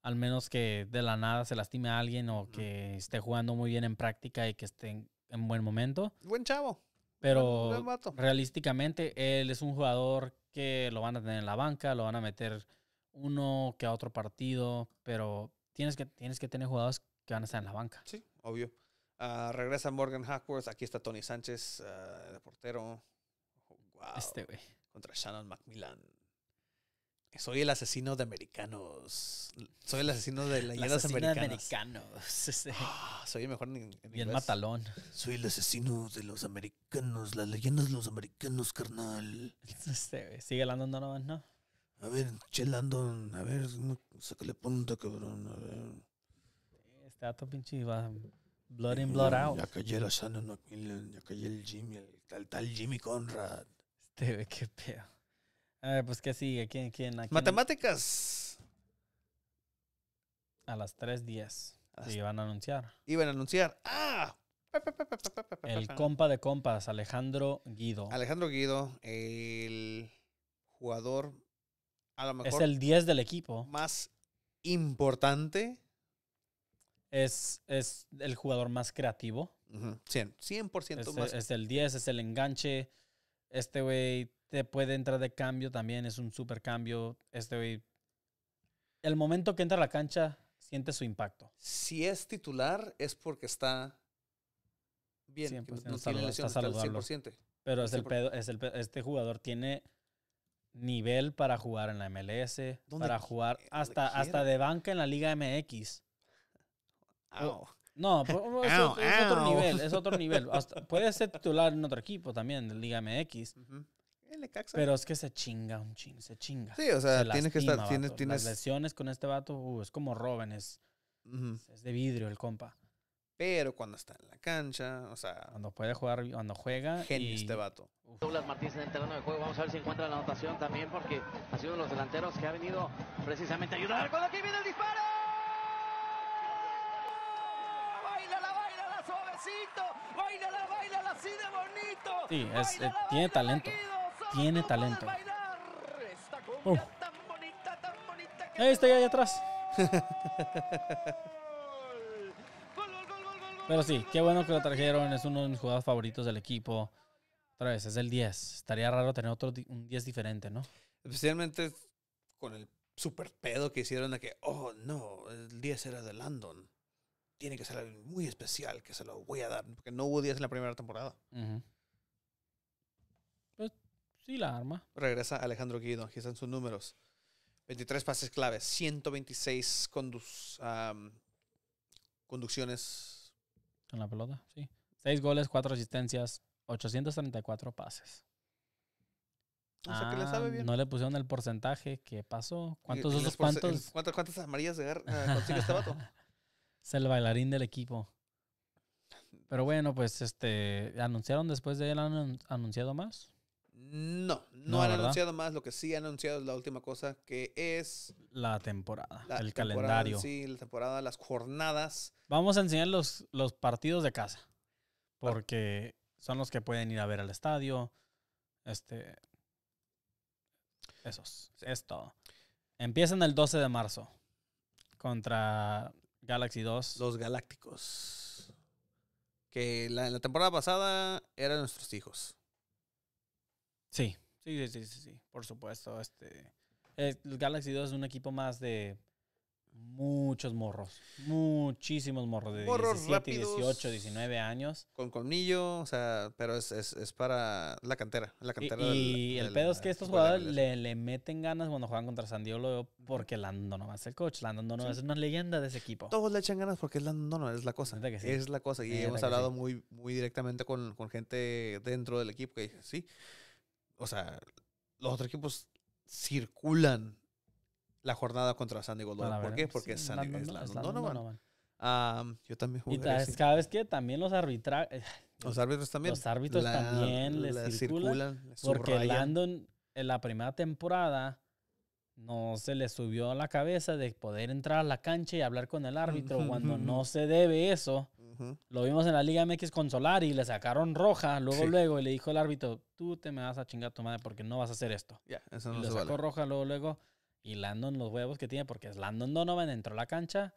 Al menos que de la nada se lastime a alguien o que esté jugando muy bien en práctica y que esté en buen momento. Buen chavo. Pero realísticamente, él es un jugador que lo van a tener en la banca, lo van a meter uno que a otro partido, pero tienes que, tienes que tener jugadores que van a estar en la banca. Sí, obvio. Ah, regresa Morgan Hackworth, aquí está Tony Sánchez, uh, ah, el portero. Wow. Este güey. Contra Shannon Macmillan. Soy el asesino de americanos. Soy el asesino de leyendas americanas. americanos. Ah, soy el mejor en, matalón. Soy el asesino de los americanos. Las leyendas de los americanos, carnal. Este, sigue Landon Donovan, ¿no? A ver, che Landon, a ver, sácale punta, cabrón, a ver. Este dato pinche va blood in, blood out. Ya cayó la Shannon McMillan, ya cayó el Jimmy, el tal, tal Jimmy Conrad. Este, qué pedo. Eh, pues, ¿qué sigue? ¿Quién, quién? Matemáticas. A las 3.10. Se iban a anunciar. Iban a anunciar. ¡Ah! El compa de compas, Alejandro Guido. Alejandro Guido, el jugador Es el 10 del equipo. Más importante. Es, es el jugador más creativo. 100%, más. Es el 10, es el enganche, este güey te puede entrar de cambio también, es un super cambio. Este güey. El momento que entra a la cancha, siente su impacto. Si es titular, es porque está bien. está 100%. Pero es el es el este jugador tiene nivel para jugar en la MLS, para jugar eh, hasta, hasta de banca en la Liga MX. No, pues, es, otro nivel, es otro nivel. puede ser titular en otro equipo también, de Liga MX. Pero es que se chinga un chingo, se chinga. Sí, o sea, tienes que estar. Tienes, tienes... Las lesiones con este vato uh, es como Robin, es, es, de vidrio el compa. Pero cuando está en la cancha, o sea. Cuando puede jugar, cuando juega. Genio este vato. Douglas Martínez en el terreno de juego. Vamos a ver si encuentra la anotación también, porque ha sido uno de los delanteros que ha venido precisamente a ayudar cuando Aquí viene el disparo. bonito. Sí, eh, tiene talento. Tiene talento. Ahí está, ahí atrás. Pero sí, qué bueno que lo trajeron. Es uno de mis jugadores favoritos del equipo. Otra vez, es el 10. Estaría raro tener otro un 10 diferente, ¿no? Especialmente con el super pedo que hicieron de que, oh, no, el 10 era de Landon tiene que ser algo muy especial que se lo voy a dar, porque no hubo días en la primera temporada. Pues, sí, la arma. Regresa Alejandro Guido, aquí están sus números. 23 pases clave, 126 conducciones. Con la pelota, sí. 6 goles, 4 asistencias, 834 pases. O sea, que le sabe ah, bien. no le pusieron el porcentaje que pasó. ¿Cuántos, esos, ¿cuántos? ¿Cuántas, amarillas de eh, este vato? Es el bailarín del equipo. Pero bueno, pues este. ¿Anunciaron después de él? ¿Han anunciado más? No, no, han anunciado más. Lo que sí han anunciado es la última cosa, que es... La temporada, el calendario. Sí, la temporada, las jornadas. Vamos a enseñar los, partidos de casa, ah. porque son los que pueden ir a ver al estadio. Este... Esos, es todo. Empiezan el 12 de marzo contra Galaxy 2. Los Galácticos. Que la, la temporada pasada eran nuestros hijos. Sí, sí, sí, sí, sí, por supuesto. Este, el Galaxy 2 es un equipo más de muchos morros, muchísimos morros de 17, 18, 19 años. Con colmillo, o sea, pero es, para la cantera, la cantera. Y, el pedo es que estos jugadores le, meten ganas cuando juegan contra San Diego porque Landon no es el coach, Landon no es una leyenda de ese equipo. Todos le echan ganas porque Landon es la cosa, es, la cosa. Y hemos hablado muy, muy directamente con, con gente dentro del equipo que dice, sí, o sea, los otros equipos circulan la jornada contra Sandy Golovkin. ¿Por qué? Porque Sandy es Donovan. Ah, yo también jugué. Y cada vez que también los arbitrajes. los árbitros también. Los árbitros también les circulan. porque Landon en la primera temporada no se le subió a la cabeza de poder entrar a la cancha y hablar con el árbitro cuando no se debe eso. Lo vimos en la Liga MX con Solari, le sacaron roja, luego luego y le dijo el árbitro, tú te me vas a chingar tu madre porque no vas a hacer esto. Ya, eso no y sacó roja, luego luego. Y Landon los huevos que tiene, porque es Landon Donovan entró a la cancha.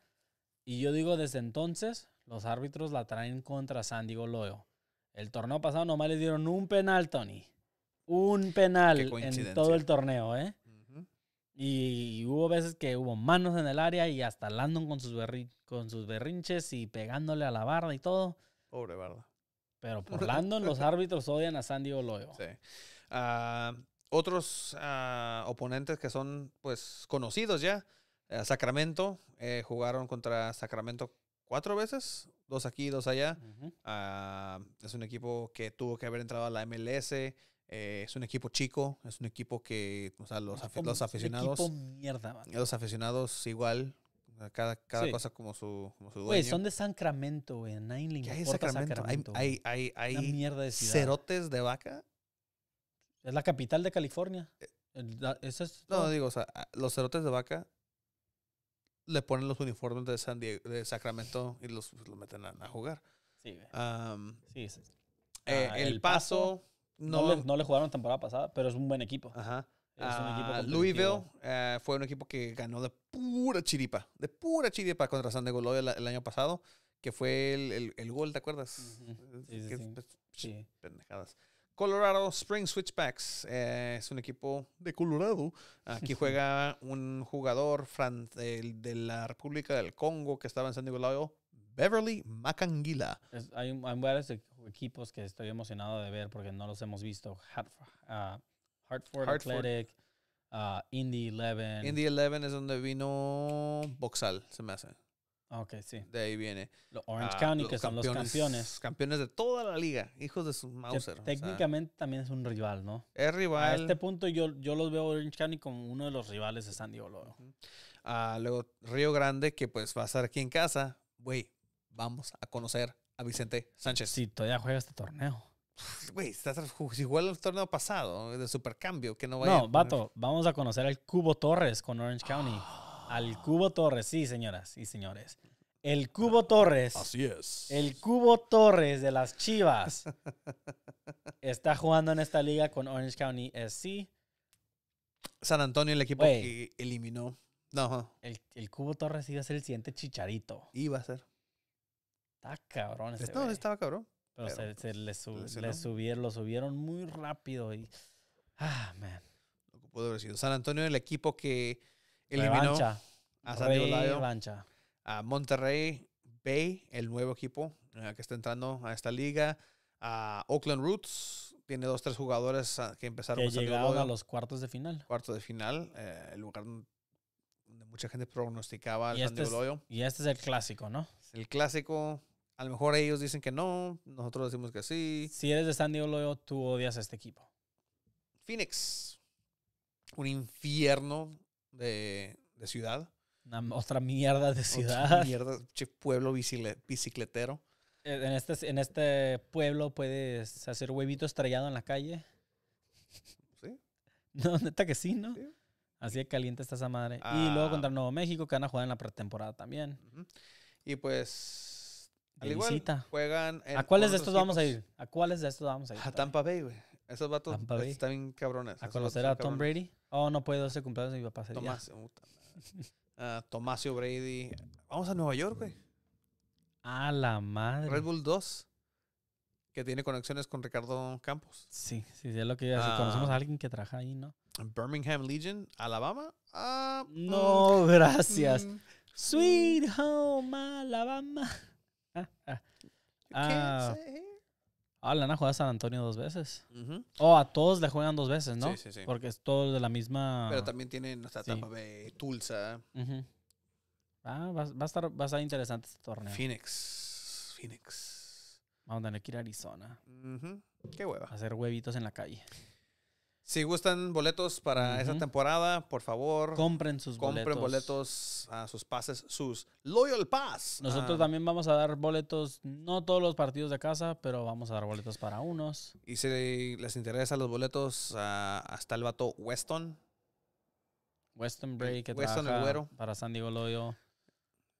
Y yo digo, desde entonces, los árbitros la traen contra San Diego Loyo. El torneo pasado nomás le dieron un penal, Tony. Un penal en todo el torneo, ¿eh? y, hubo veces que hubo manos en el área y hasta Landon con sus, con sus berrinches y pegándole a la barra y todo. Pobre barda. Pero por Landon los árbitros odian a San Diego Loyo. Sí. Ah, otros ah, oponentes que son pues conocidos ya. Eh, Sacramento eh, jugaron contra Sacramento cuatro veces, dos aquí, dos allá. Ah, es un equipo que tuvo que haber entrado a la MLS. Eh, es un equipo chico, es un equipo que, o sea, los, aficionados... los aficionados. Equipo mierda, Los aficionados igual, cada, cada cosa como su, como dueño. son de Sacramento, güey, a Sacramento. Hay, cerotes de vaca es la capital de California. Eh, no, digo, o sea, los cerotes de vaca le ponen los uniformes de San de Sacramento y los, pues, meten a, jugar. Sí, sí, eh, ah, el, paso, no, no, le, jugaron la temporada pasada, pero es un buen equipo. Ajá. Ah, eh, fue un equipo que ganó de pura chiripa, de pura chiripa contra San Diego el, año pasado, que fue el, el gol, ¿te acuerdas? Pues, sí. Pendejadas. Colorado Spring Switchbacks eh, es un equipo de Colorado. Aquí juega un jugador de la República del Congo que estaba en San Diego, Beverly Macanguila. hay, hay, varios e-, equipos que estoy emocionado de ver porque no los hemos visto. Ah, Hartford, Athletic, ah, Indy 11. Indy 11 es donde vino Boxal, se me hace. Ah, ok, sí. De ahí viene. Los Orange ah, County, que son los campeones. Campeones de toda la liga, hijos de sus Mauser. técnicamente también es un rival, ¿no? Es rival. A este punto yo, yo los veo Orange County como uno de los rivales de San Diego. Ah, luego, Río Grande, que pues va a estar aquí en casa. Güey, vamos a conocer a Vicente Sánchez. Sí, todavía juega este torneo. Güey, si juega el torneo pasado, de supercambio, que no vaya. No, vato, vamos a conocer al Cubo Torres con Orange County al Cubo Torres. Sí, señoras y señores. El Cubo Torres. Así es. El Cubo Torres de las Chivas está jugando en esta liga con Orange County SC. San Antonio, el equipo que eliminó. No, el, Cubo Torres iba a ser el siguiente chicharito. Iba a ser. Está cabrón. Ese este no, estaba cabrón. Pero, se, le, subieron, lo subieron muy rápido y. Ah, man. San Antonio, el equipo que eliminó a San Diego a Monterrey Bay, el nuevo equipo eh, que está entrando a esta liga, a Oakland Roots, tiene dos, tres jugadores ah, que empezaron que a llegaron a los cuartos de final. Cuartos de final, eh, el lugar donde mucha gente pronosticaba al San Diego este Y este es el clásico, ¿no? el clásico. A lo mejor ellos dicen que no, nosotros decimos que sí. Si eres de San Diego tú odias a este equipo. Phoenix. Un infierno de, ciudad. Una, otra mierda de ciudad. Otra mierda, pueblo bicicletero. E, en este, en este pueblo puedes hacer huevito estrellado en la calle. Sí. No, neta que sí, ¿no? Así de caliente está esa madre. Y ah. luego contra Nuevo México, que van a jugar en la pretemporada también. Y pues. Al igual, juegan. ¿A cuáles de estos vamos a ir? ¿A cuáles de estos vamos a ir? A Tampa Bay, güey. Esos vatos están bien cabrones. ¿A conocer a Tom Brady? Oh, no puedo hacer cumpleaños de mi papá. pasar. Tomás. Uh, ah, Tomasio Brady. Vamos a Nueva York, güey. A la madre. Red Bull 2. Que tiene conexiones con Ricardo Campos. Sí, sí, sí es lo que ah. Conocemos a alguien que trabaja ahí, ¿no? Birmingham Legion, Alabama. Ah, no, gracias. Mm. Sweet Home Alabama. can't say Ah, le han jugado a San Antonio dos veces. O a todos le juegan dos veces, ¿no? Sí, sí, sí. Porque es todo de la misma. Pero también tienen hasta sí. Tampa Tulsa. Ah, va, va, a estar, va a estar interesante este torneo. Phoenix. Phoenix. Vamos a tener que a Arizona. Qué hueva. hacer huevitos en la calle. Si gustan boletos para esa temporada, por favor. Compren sus boletos. Compren boletos a sus pases, sus Loyal Pass. Nosotros ah. también vamos a dar boletos, no todos los partidos de casa, pero vamos a dar boletos para unos. Y si les interesa los boletos, ah, hasta el vato Weston. Weston Break para San Diego Loyo.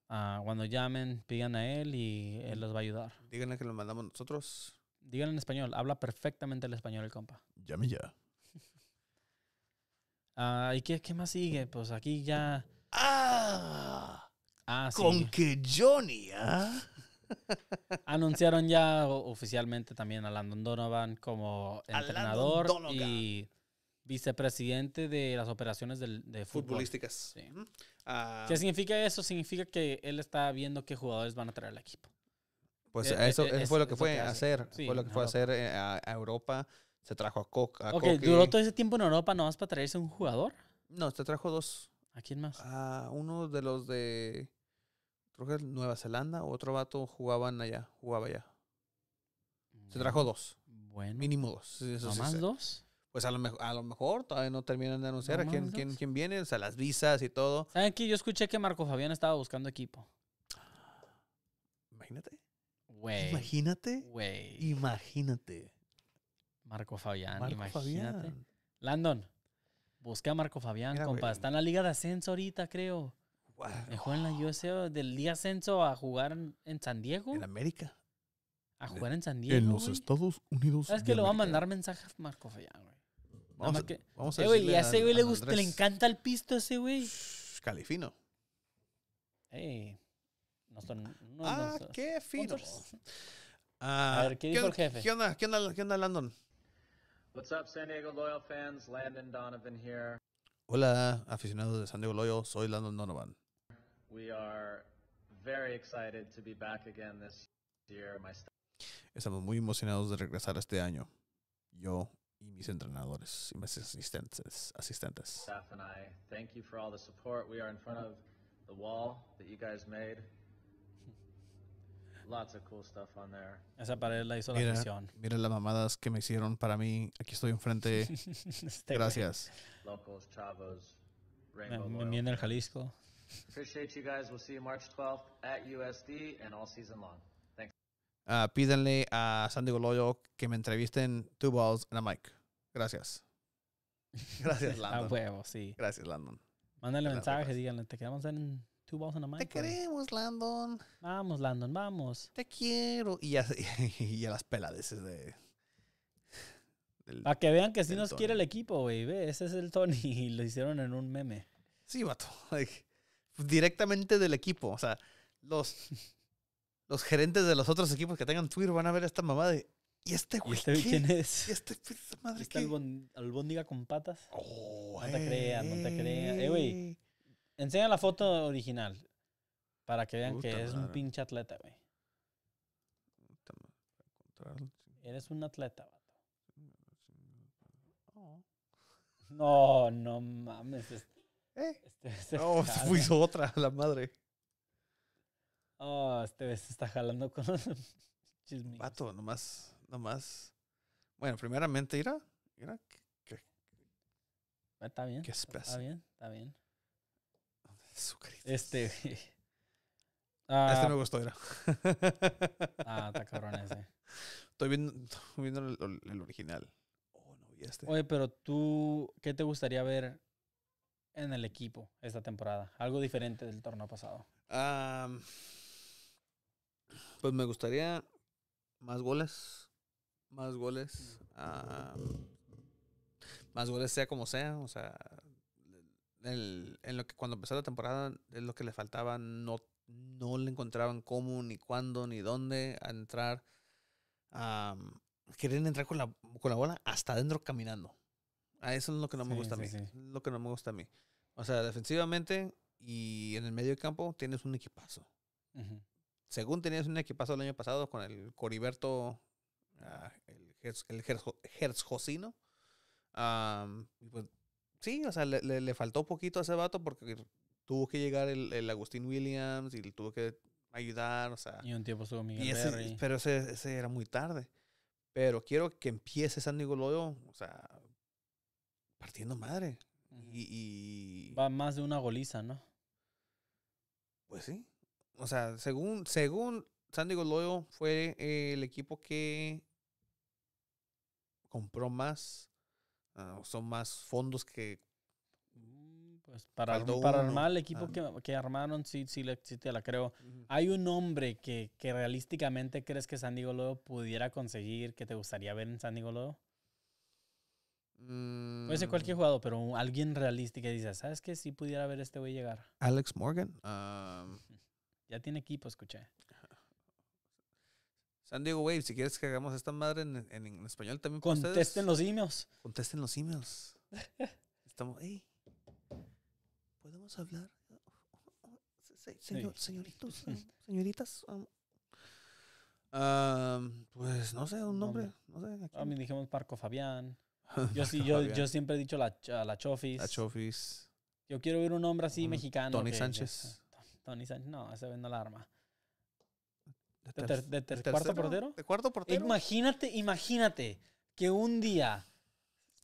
Ah, cuando llamen, pidan a él y él los va a ayudar. Díganle que lo mandamos nosotros. Díganle en español, habla perfectamente el español el compa. Llame ya. ¿Y qué, más sigue? Pues aquí ya. ¡Ah! ah sí. Con que Johnny, ¿ah? Anunciaron ya oficialmente también a Landon Donovan como entrenador y vicepresidente de las operaciones del, de Futbolísticas. Ah, ¿Qué significa eso? Significa que él está viendo qué jugadores van a traer al equipo. Pues eh, eso, fue lo que fue hacer. fue lo que fue hacer a Europa eh, se trajo a Coca. ¿duró todo ese tiempo en Europa nomás para traerse un jugador? No, se trajo dos. ¿A quién más? A uno de los de. Creo que Nueva Zelanda. Otro vato jugaban allá. Jugaba allá. Se trajo mm, dos. Bueno. Mínimo dos. ¿No más dos? Pues a lo, mejor, a lo mejor todavía no terminan de anunciar a quién, quién, quién, viene, o sea, las visas y todo. ¿Saben qué? Yo escuché que Marco Fabián estaba buscando equipo. Imagínate. Imagínate. Imagínate. Marco Fabián, Marco imagínate. Fabián. Landon, busca a Marco Fabián, compa. Está en la Liga de Ascenso ahorita, creo. Mejor en la USA del día Ascenso a jugar en San Diego. En América. A jugar en San Diego. En los Estados Unidos. ¿Sabes que le va a mandar mensajes a Marco Fabián, güey? Vamos, a, que, vamos a eh, ese güey le, gusta, le encanta el pisto ese güey. Califino. Ey. No son, ah, qué fino. Ah, a ver, ¿qué, dijo el jefe? qué onda Landon? What's up, San Diego Loyal fans? Landon Donovan here. Hola, aficionados de San Diego Loyal. Soy Landon Donovan. We are very excited to be back again this year. My Estamos muy emocionados de regresar este año. Yo y mis entrenadores y mis asistentes. asistentes. Staff and I, thank you for all the support we are in front of the wall that you guys made. Lots of cool stuff on there. Esa pared la hizo mira, la misión. Mira las mamadas que me hicieron para mí. Aquí estoy enfrente. Este Gracias. Locos, chavos, Rainbow me, en el Jalisco. Appreciate you guys. We'll see you March 12th at USD and all season long. Thanks. Uh, ah, pídenle a Sandy Goloyo que me entrevisten two balls and a mic. Gracias. Gracias, Landon. a huevo, sí. Gracias, Landon. Mándale mensaje, díganle, te quedamos en te queremos, Landon. Vamos, Landon, vamos. Te quiero. Y a, las pelades. de. que vean que sí nos quiere el equipo, güey. ese es el Tony. Y lo hicieron en un meme. Sí, vato. Pues directamente del equipo. O sea, los, los gerentes de los otros equipos que tengan Twitter van a ver esta mamá de. ¿Y este güey? Este quién es? ¿Y este madre este con patas? Oh, no te crean, no te creas. Eh, güey. Enseña la foto original. Para que vean que es un pinche atleta, güey. Eres un atleta, vato. No, no mames. Eh. Este se fui otra, la madre. Oh, este vez se está jalando con los chismes. Vato, nomás, nomás. Bueno, primeramente, ira mira, qué Está bien. qué está bien, está bien. Este. este ah, me gustó, era. ah, está cabrón ese. Estoy viendo, el, original. Oh, no este. Oye, pero tú, ¿qué te gustaría ver en el equipo esta temporada? Algo diferente del torneo pasado. pues me gustaría más goles. Más goles. más goles sea como sea. O sea, en lo que cuando empezó la temporada es lo que le faltaba, no, no le encontraban cómo, ni cuándo, ni dónde a entrar. quieren entrar con la, con la bola hasta adentro caminando. A eso es lo que no me gusta a mí. Lo que no me gusta a mí. O sea, defensivamente y en el medio campo tienes un equipazo. Según tenías un equipazo el año pasado con el Coriberto, ah, el, el Herz, pues sí, o sea, le, faltó poquito a ese vato porque tuvo que llegar el, Agustín Williams y tuvo que ayudar, o sea. Y un tiempo estuvo Miguel Pero ese, ese, era muy tarde. Pero quiero que empiece San loyo o sea, partiendo madre. y, Va más de una goliza, ¿no? Pues sí. O sea, según, según San loyo fue el equipo que compró más Ah, son más fondos que. Mm, pues, para, armar el equipo ah. que, armaron, sí, sí, sí, te la creo. ¿Hay un hombre que, que, realísticamente crees que San Diego Lodo pudiera conseguir que te gustaría ver en San Diego Lodo? Puede ser cualquier mm. jugador, pero alguien realista que dice, ¿sabes qué? Si pudiera ver este voy a llegar. Alex Morgan. Ah, ya tiene equipo, escuché. Diego Wave, si quieres que hagamos esta madre en, español también. Contesten ustedes, los emails. Contesten los emails. Estamos, hey, ¿podemos hablar? señoritos, señoritas. Um, um, pues no sé, un nombre. No sé, A mí dijimos Parco Fabián. Yo, sí, yo, yo siempre he dicho la, la Chofis. La Chofis. Yo quiero ver un nombre así mexicano. Tony Sánchez. Tony Sánchez, no, ese vende la arma de, cuarto portero. De cuarto portero. Imagínate, imagínate que un día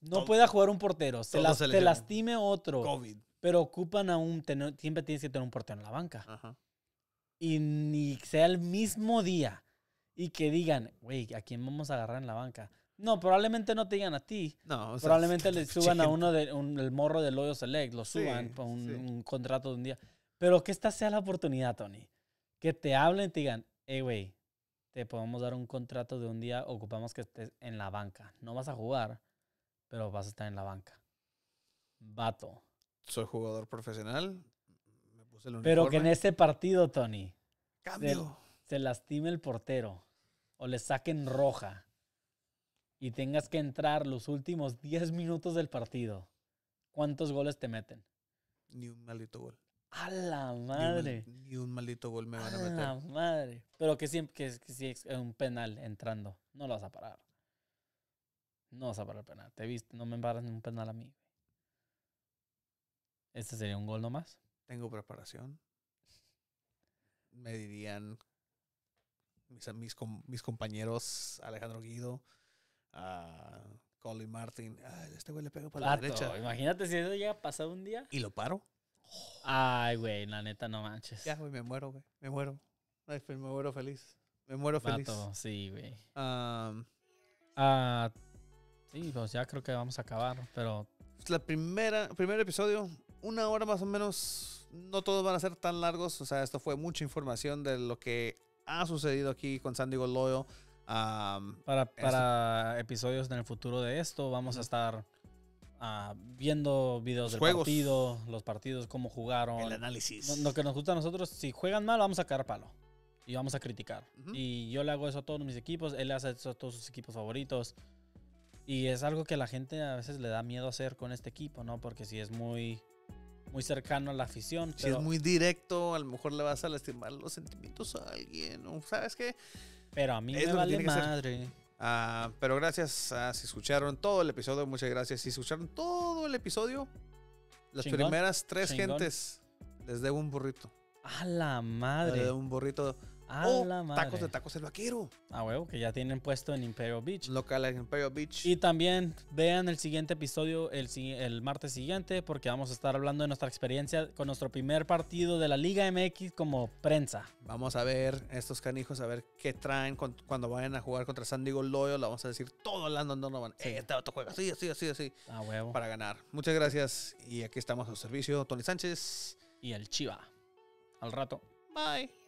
no pueda jugar un portero, se, te lastime otro. Pero ocupan a un. siempre tienes que tener un portero en la banca. Ajá. Y ni sea el mismo día. Y que digan, güey, ¿a quién vamos a agarrar en la banca? No, probablemente no te digan a ti. No, probablemente le suban a uno del el morro del hoyo select, lo suban por un, un, contrato de un día. Pero que esta sea la oportunidad, Tony. Que te hablen y te digan, hey, güey, te podemos dar un contrato de un día, ocupamos que estés en la banca. No vas a jugar, pero vas a estar en la banca. Vato. Soy jugador profesional. Me puse el Pero que en este partido, Tony, Se, se lastime el portero o le saquen roja y tengas que entrar los últimos 10 minutos del partido, ¿cuántos goles te meten? Ni un maldito gol. A la madre. Ni un, maldito gol me van a, meter. A la madre. Pero que siempre que, si es un penal entrando, no lo vas a parar. No vas a parar el penal. Te viste, no me paras ni un penal a mí. Este sería un gol nomás. Tengo preparación. Me dirían mis, mis, compañeros Alejandro Guido, uh, Colin Martin. Este güey le pega para la derecha. Imagínate si eso llega a un día. Y lo paro. Ay, güey, la neta, no manches. Ya, güey, me muero, güey. Me muero. Pues, me muero feliz. Me muero feliz. sí, güey. Ah, sí, pues ya creo que vamos a acabar, pero... Pues, la primera, primer episodio, una hora más o menos. No todos van a ser tan largos. O sea, esto fue mucha información de lo que ha sucedido aquí con San Diego loyo para episodios en el futuro de esto, vamos a estar Ah, viendo videos del partido, los partidos, cómo jugaron. El análisis. Lo, que nos gusta a nosotros, si juegan mal, vamos a sacar palo. Y vamos a criticar. Y yo le hago eso a todos mis equipos, él le hace eso a todos sus equipos favoritos. Y es algo que la gente a veces le da miedo hacer con este equipo, ¿no? Porque si es muy, muy cercano a la afición. Si es muy directo, a lo mejor le vas a lastimar los sentimientos a alguien. ¿Sabes qué? Pero a mí me vale madre. Ah, pero gracias a ah, si escucharon todo el episodio, muchas gracias. Si escucharon todo el episodio, las primeras tres gentes les debo un burrito. A la madre. Les debo un burrito tacos de tacos el vaquero. Ah, huevo, que ya tienen puesto en Imperio Beach. Local en Imperial Beach. Y también vean el siguiente episodio el, el martes siguiente porque vamos a estar hablando de nuestra experiencia con nuestro primer partido de la Liga MX como prensa. Vamos a ver estos canijos, a ver qué traen cuando vayan a jugar contra San Diego Loyola. Vamos a decir todo hablando, ando, no van. Sí. este así, así, así, así. Ah, huevo. Para ganar. Muchas gracias y aquí estamos a su servicio, Tony Sánchez. Y el Chiva. Al rato. Bye.